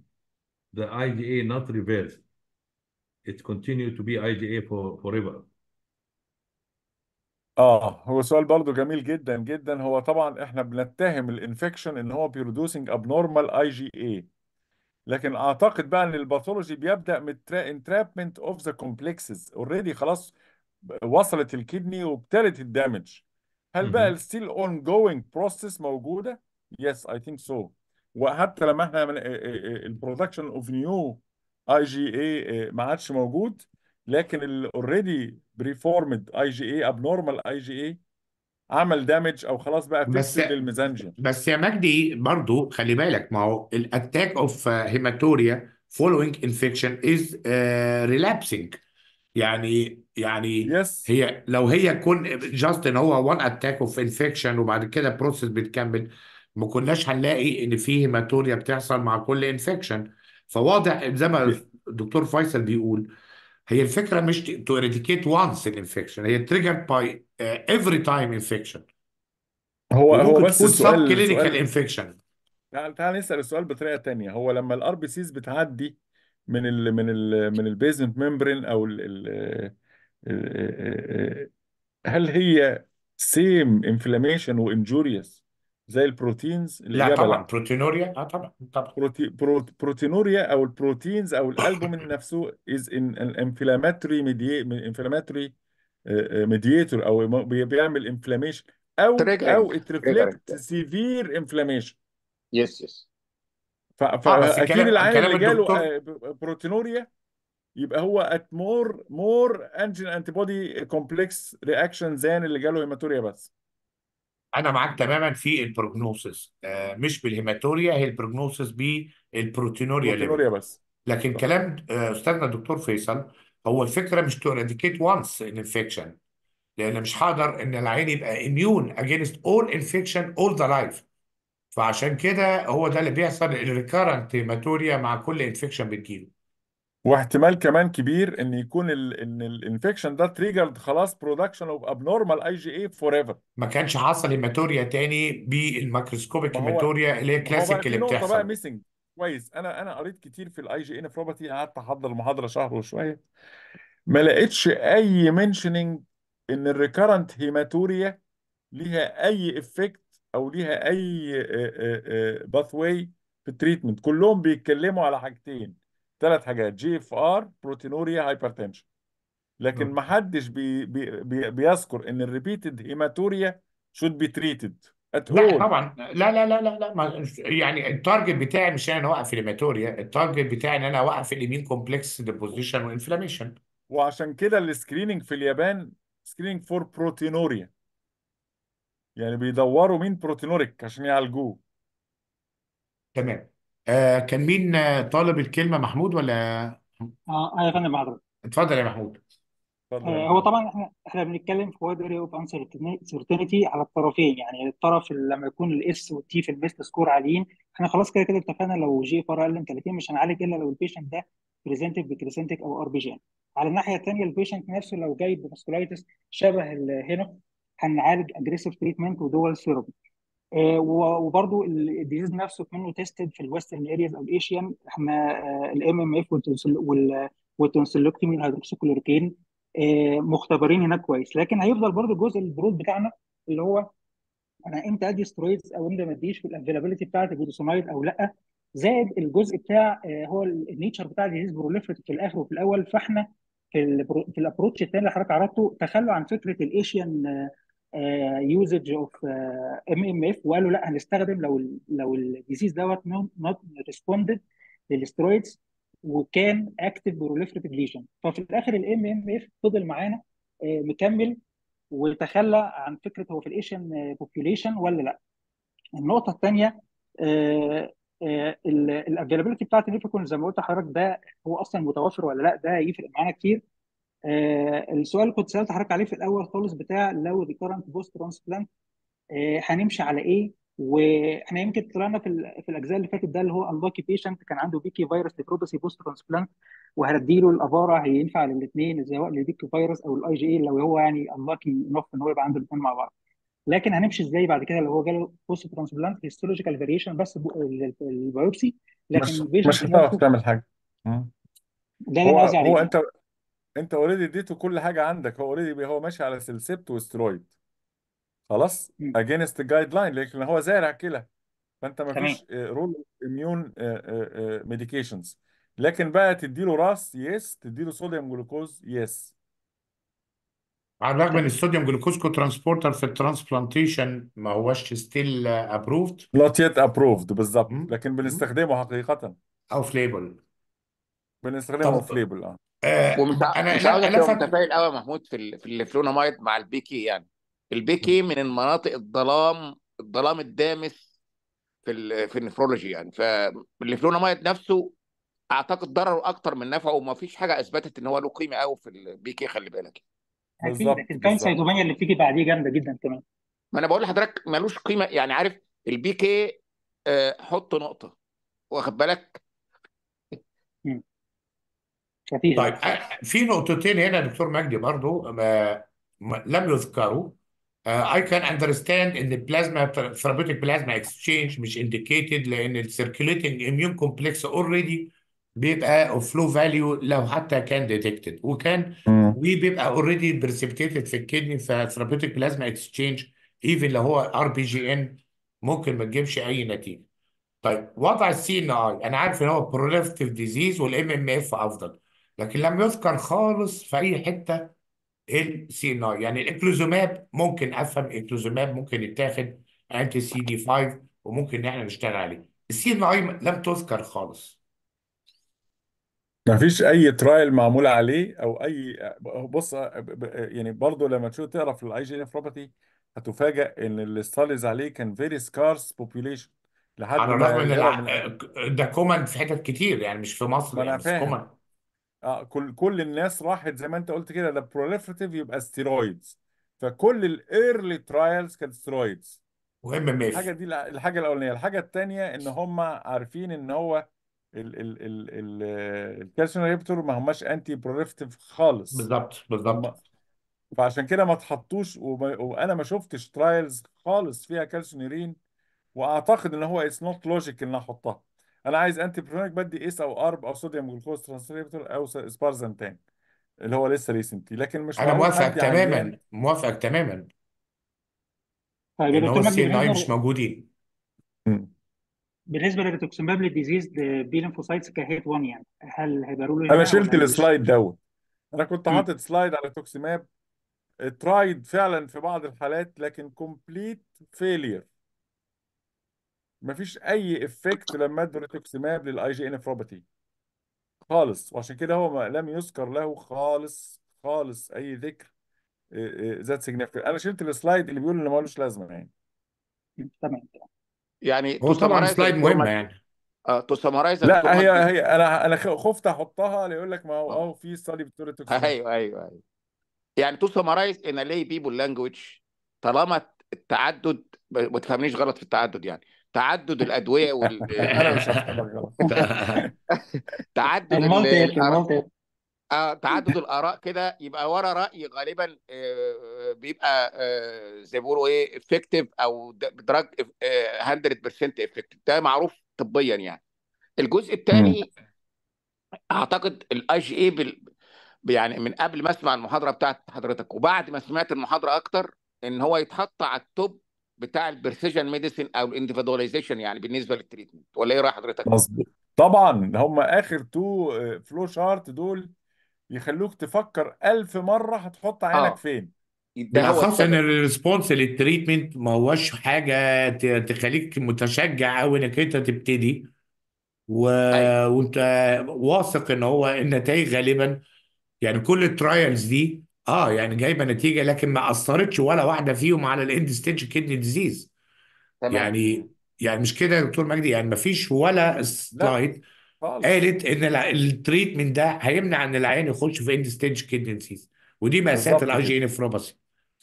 the IgA not reversed, it continue to be IgA for, forever. اه هو سؤال برضه جميل جدا جدا هو طبعا احنا بنتهم الانفكشن ان هو بيرودوسنج ابنورمال اي جي اي لكن اعتقد بقى ان الباثولوجي بيبدا من انترابمنت اوف ذا كومبلكسز اوريدي خلاص وصلت الكدني وابتدت الدامج هل بقى الستيل اون جوينج بروسيس موجوده؟ يس اي ثينك سو وحتى لما احنا البرودكشن اوف نيو اي جي اي ما عادش موجود لكن الاوريدي بريفورمد اي جي اي ابنورمال اي جي اي عمل دامج او خلاص بقى بس تفسد الميزانجيا بس يا مجدي برضو خلي بالك ما هو الاتاك اوف هيماتوريا فولوينج انفكشن از ريلابسنج يعني يعني يس yes. هي لو هي كون جاست ان هو وان اتاك اوف انفكشن وبعد كده بروسيس بتكمل ما كناش هنلاقي ان في هيماتوريا بتحصل مع كل انفكشن فواضح زي ما الدكتور فيصل بيقول هي الفكره مش تو اريديكيت وانس الانفكشن هي تريجر باي افري تايم انفكشن هو هو بس سب السؤال كلينيكال انفكشن تعال تعال نسأل السؤال بطريقة تانية هو لما الار بي سيز بتعدي من ال من ال من البيزمنت ممبرين او ال ال هل هي سيم انفلاميشن وانجوريوس زي البروتينز لا الإجابة طبعا لا بروتينوريا اه طبعا طبعا بروتي بروت... بروتينوريا أو البروتينز أو الألبومين نفسه از ان انفلاماتوري inflammatory آه، آه، mediator inflammatory أو بيعمل انفلاميشن أو تريجر أو it تريجرنج reflects severe يس يس ف- اه بس فأكيد كلام العيان كلام اللي جاله الدكتور آه، بروتينوريا يبقى هو ات مور مور more انتي بودي كومبلكس رياكشن زان اللي جاله هيماتوريا بس انا معاك تماما في البروجنوسيس آه، مش بالهيماتوريا هي البروجنوسيس بالبروتينوريا بروتينوريا بس لكن كلام آه، استاذنا الدكتور فيصل هو الفكره مش تو اراديكيت وانس ان انفكشن لان مش هقدر ان العين يبقى اميون اجينست اول انفكشن اول ذا لايف فعشان كده هو ده اللي بيحصل الريكارنت هيماتوريا مع كل انفكشن بتجيله واحتمال كمان كبير ان يكون ان الانفكشن ده تريجرد خلاص برودكشن اوف ابنورمال اي جي اي فور ايفر ما كانش حصل هيماتوريا تاني بالمايكروسكوبيك هيماتوريا اللي هي كلاسيك اللي بتحصل بقى ميسنج كويس انا انا قريت كتير في الاي جي ان نفروباتي قعدت احضر المحاضره شهر وشويه ما لقيتش اي منشننج ان الريكرنت هيماتوريا ليها اي افكت او ليها اي باث واي في التريتمنت كلهم بيتكلموا على حاجتين ثلاث حاجات جي اف ار بروتينوريا هايبرتنشن لكن ما حدش بي بي بي بيذكر ان الريبيتد هيماتوريا شود بي تريتد لا طبعا لا لا لا لا لا ما يعني التارجت بتاعي مش انا اوقف الهيماتوريا التارجت بتاعي ان انا اوقف الامين كومبلكس ديبوزيشن وانفلاميشن وعشان كده السكريننج في اليابان سكريننج فور بروتينوريا يعني بيدوروا مين بروتينوريك عشان يعالجوه تمام آه كان مين آه، طالب الكلمة محمود ولا اه يا أيوة، فندم حضرتك اتفضل يا محمود اتفضل يا آه، هو محمود طبعا احنا احنا بنتكلم في وايد اريا اوف انسرتينتي على الطرفين يعني الطرف اللي لما يكون الاس والتي في البيست سكور عاليين احنا خلاص كده كده اتفقنا لو جي فار اقل من 30 مش هنعالج الا لو البيشنت ده بريزنتيف بكريسنتيك او ار بي جي على الناحيه الثانيه البيشنت نفسه لو جاي بفاسكولايتس شبه هنا هنعالج اجريسيف تريتمنت ودول سيربي آه، وبرضو الديزيز نفسه منه تيستد في الويسترن ارياز او الايشيان احنا آه، الام ام اف والتنسلوكتومي والهيدروكسيكلوركين آه، مختبرين هناك كويس لكن هيفضل برضو جزء البرود بتاعنا اللي هو انا امتى ادي سترويدز او امتى ما اديش والافيلابيلتي بتاعت الجلوسونايد او لا زائد الجزء بتاع هو النيتشر بتاع الديزيز بروليفريت في الاخر وفي الاول فاحنا في الابروتش الثاني اللي حضرتك عرضته تخلوا عن فكره الايشيان يوزج اوف ام ام اف وقالوا لا هنستخدم لو الـ لو الديزيز دوت نوت ريسبوندد للسترويدز وكان اكتف بروليفريتيف ليجن ففي الاخر الام ام اف فضل معانا آه، مكمل وتخلى عن فكره هو في الايشن آه، بوبيوليشن ولا لا النقطه الثانيه آه، الافيلابيلتي بتاعت الليفيكون زي ما قلت لحضرتك ده هو اصلا متوفر ولا لا ده يفرق معانا كتير آه السؤال اللي كنت سالت حضرتك عليه في الاول خالص بتاع لو ريكارنت بوست ترانسبلانت هنمشي على ايه واحنا يمكن طلعنا في, في الاجزاء اللي فاتت ده اللي هو انلاكي بيشنت كان عنده بيكي فيروس نيكروباسي بوست ترانسبلانت له الافاره هينفع للاثنين سواء للبيكي فيروس او الاي جي اي لو هو يعني انلاكي انف ان هو يبقى عنده الاثنين مع بعض لكن هنمشي ازاي بعد كده لو هو جاله بوست ترانسبلانت هيستولوجيكال فاريشن بس البيوبسي لكن مش مش هتعرف تعمل حاجه ده هو هو انت انت اوريدي اديته كل حاجه عندك هو اوريدي هو ماشي على سلسبت وسترويد خلاص اجينست جايد لاين لكن هو زارع كلى فانت ما فيش رول اميون ميديكيشنز لكن بقى تدي له راس يس تدي له صوديوم جلوكوز يس على الرغم ان الصوديوم جلوكوز كو ترانسبورتر في الترانسبلانتيشن ما هوش ستيل ابروفد نوت يت ابروفد بالظبط لكن بنستخدمه حقيقه اوف ليبل بنستخدمه اوف طب ليبل اه آه، ومش انا مش عاوز انا فاكر متفائل قوي يا محمود في ال... في الفلونامايد مع البيكي يعني البيكي من المناطق الظلام الظلام الدامس في في النفرولوجي يعني فالفلونامايد نفسه اعتقد ضرره اكتر من نفعه وما فيش حاجه اثبتت ان هو له قيمه قوي في البيكي خلي بالك بالظبط الكانسايتوميه اللي بتيجي بعديه جامده جدا كمان ما انا بقول لحضرتك ملوش قيمه يعني عارف البيكي كي آه، حط نقطه واخد بالك كثيرة طيب في نقطتين هنا دكتور مجدي برضو ما لم يذكروا اي كان اندرستاند ان البلازما ثرابيوتيك بلازما اكسشينج مش انديكيتد لان ال اميون كومبلكس اوريدي بيبقى اوف لو فاليو لو حتى كان ديتكتد وكان وبيبقى اوريدي precipitated في الكدني فثرابيوتيك بلازما اكسشينج ايفن لو هو ار بي جي ان ممكن ما تجيبش اي نتيجه. طيب وضع السي ان اي انا عارف ان هو proliferative ديزيز والام ام اف افضل. لكن لم يذكر خالص في اي حته السي ان اي يعني الاكلوزوماب ممكن افهم الاكلوزوماب ممكن يتاخد انتي سي دي 5 وممكن ان احنا نشتغل عليه السي ان اي لم تذكر خالص ما فيش اي ترايل معمول عليه او اي بص يعني برضه لما تشوف تقرا في الاي جي ان بروبرتي هتفاجئ ان الاستاليز عليه كان فيري سكارس بوبيوليشن لحد على ما الرغم ان من ده كومن في حتت كتير يعني مش في مصر ما انا يعني بس فاهم كومن اه كل كل الناس راحت زي ما انت قلت كده ده بروليفريتيف يبقى ستيرويدز فكل الايرلي ترايلز كانت ستيرويدز مهم ماشي الحاجه دي الحاجه الاولانيه الحاجه الثانيه ان هم عارفين ان هو الكالسيوم ريبتور ما هماش انتي بروليفريتيف خالص بالظبط هم بالظبط فعشان كده ما تحطوش وما- وانا ما شفتش ترايلز خالص فيها كالسيونيرين واعتقد ان هو اتس نوت لوجيك ان احطها انا عايز انتي برونيك بدي ايس او ارب او صوديوم جلوكوز ترانسبورتر او سبارزان تاني اللي هو لسه ريسنتلي لكن مش انا معروف موافقك عندي تماما عيان يعني. موافقك تماما طيب، ان هو السي ان اي مش موجودين بالنسبه للريتوكسماب للديزيز بي ليمفوسايتس كهيت 1 يعني هل هيبقى له انا هنا شلت ولا السلايد دوت انا كنت حاطط سلايد على توكسيماب ترايد فعلا في بعض الحالات لكن كومبليت فيلير مفيش اي افكت لما ادوا ريتوكسيماب للاي جي انفروباتي خالص وعشان كده هو ما- لم يذكر له خالص خالص اي ذكر آه، آه، ذات سيجنفكت انا شلت السلايد اللي بيقول انه مالوش لازمه يعني تمام يعني هو طبعا سلايد مهمه يعني يعني آه، تسمرايز لا هي هي انا انا خفت احطها يقول لك ما هو اه اهو في ستادي بتقول ايوه ايوه ايوه يعني تو سمرايز ان لي بيبول لانجوج طالما التعدد ما تفهمنيش غلط في التعدد يعني تعدد الادويه وال تعدد آه، المنطق اه تعدد الاراء كده يبقى ورا راي غالبا آه، بيبقى آه، زي ما بيقولوا ايه افكتيف او دراج 100% افكتيف ده معروف طبيا يعني الجزء الثاني اعتقد الاي جي اي يعني من قبل ما اسمع المحاضره بتاعت حضرتك وبعد ما سمعت المحاضره اكتر ان هو يتحط على التوب بتاع البرسيجن ميديسين او الانديفيدواليزيشن يعني بالنسبه للتريتمنت ولا ايه راي حضرتك؟ مظبوط طبعا هم اخر تو فلو شارت دول يخلوك تفكر ألف مره هتحط عينك آه. فين ده هو بالاخص ان السبب الريسبونس للتريتمنت ما هوش حاجه تخليك متشجع او انك انت تبتدي و... ايوه وانت واثق ان هو النتائج غالبا يعني كل الترايلز دي اه يعني جايبه نتيجه لكن ما اثرتش ولا واحده فيهم على الاند ستيج كدني ديزيز تمام يعني يعني مش كده يا دكتور مجدي يعني ما فيش ولا لا سلايد خالص قالت ان التريتمنت ده هيمنع ان العيان يخش في اند ستيج كدني ديزيز ودي مأساة بالظبط الاي كده جي نفروباثي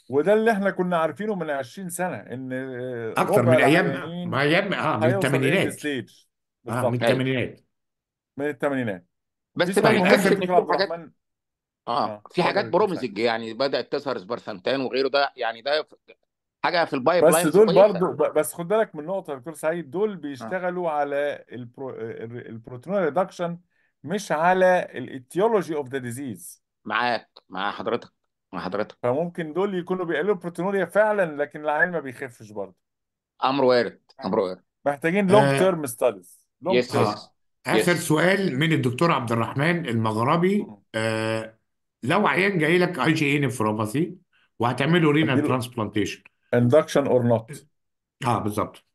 وده اللي احنا كنا عارفينه من 20 سنة ان آه، اكتر ربع من ايامنا العيانين ما ايام اه من هيوصل اند الثمانينات ستيج اه من بالظبط ايوه الثمانينات من الثمانينات بس ما بقى صحيحة ينكرش ان دكتور في عبد حاجات الرحمن اه اه في حاجات 100% يعني بدأت تظهر سبارتانتان وغيره ده يعني ده حاجة في البايب بس لاينز دول كويسة برضو بس خد بالك من نقطة يا دكتور سعيد دول اه بيشتغلوا على البرو... ال- البروتون ريدكشن مش على الايتيولوجي اوف ذا ديزيز معاك مع حضرتك مع حضرتك فممكن دول يكونوا بيقللوا البروتينوريا فعلا لكن العيان ما بيخفش برضه امر وارد امر وارد محتاجين لونج آه تيرم ستاديز لونج يس تيرم يس آه يس آخر سؤال من الدكتور عبد الرحمن المغربي آه لو عيان جاي لك اي جي ان فروماسي وهتعمله رينال اديله ترانسبلانتيشن اندكشن اور نوت اه بالظبط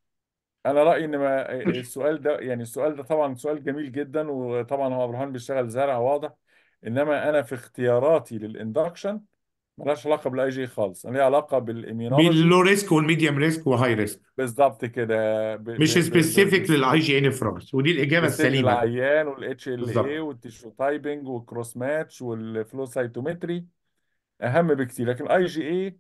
انا رايي ان ما السؤال ده يعني السؤال ده طبعا سؤال جميل جدا وطبعا هو برهان بيشتغل زرع واضح انما انا في اختياراتي للاندكشن ملهاش علاقه بالاي جي خالص انا يعني ليها علاقه بالاميونولوجي باللو ريسك والميديوم ريسك وهاي ريسك بالظبط كده ب... مش سبيسيفيك للاي جي ان ودي الاجابه السليمه العيان والاتش ال بالظبط اي والتيشو تايبنج والكروس ماتش والفلو سايتومتري اهم بكتير لكن اي جي اي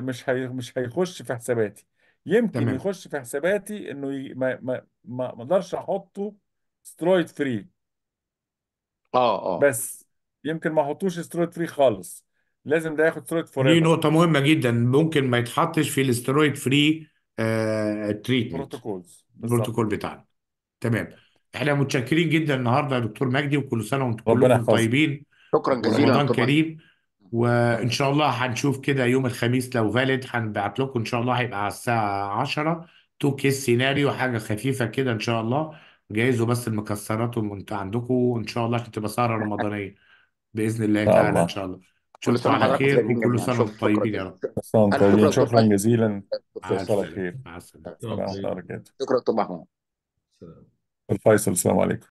مش هي... مش هيخش في حساباتي يمكن تمام يخش في حساباتي انه ي... ما ما ما ما اقدرش احطه سترويد فري اه اه بس يمكن ما احطوش سترويد فري خالص لازم ده ياخد ستيرويد فور دي ايفر نقطة مهمة جدا ممكن ما يتحطش في الاسترويد فري تريتمنت آه، بروتوكولز بالظبط البروتوكول بتاعنا تمام احنا متشكرين جدا النهارده يا دكتور مجدي وكل سنة وانتم ربنا كلكم يحفظك طيبين شكرا جزيلا ورمضان طبعا كريم وان شاء الله هنشوف كده يوم الخميس لو فالد هنبعت لكم ان شاء الله هيبقى على الساعة 10 تو كيس سيناريو حاجة خفيفة كده ان شاء الله جهزوا بس المكسرات والمنت عندكم وان شاء الله هتبقى تبقى سهرة رمضانية بإذن الله ان شاء تعالى ان شاء الله كل سنة على وحضرتك خير طيبين وكل جميعا سنة شكرا طيبين يا رب أصلا أنا طيبين دكتور شكرا طارق جزيلا مع دكتور طارق السلامة خير مع السلامة ربنا يخليك. يسترك يا دكتور الفيصل السلام عليكم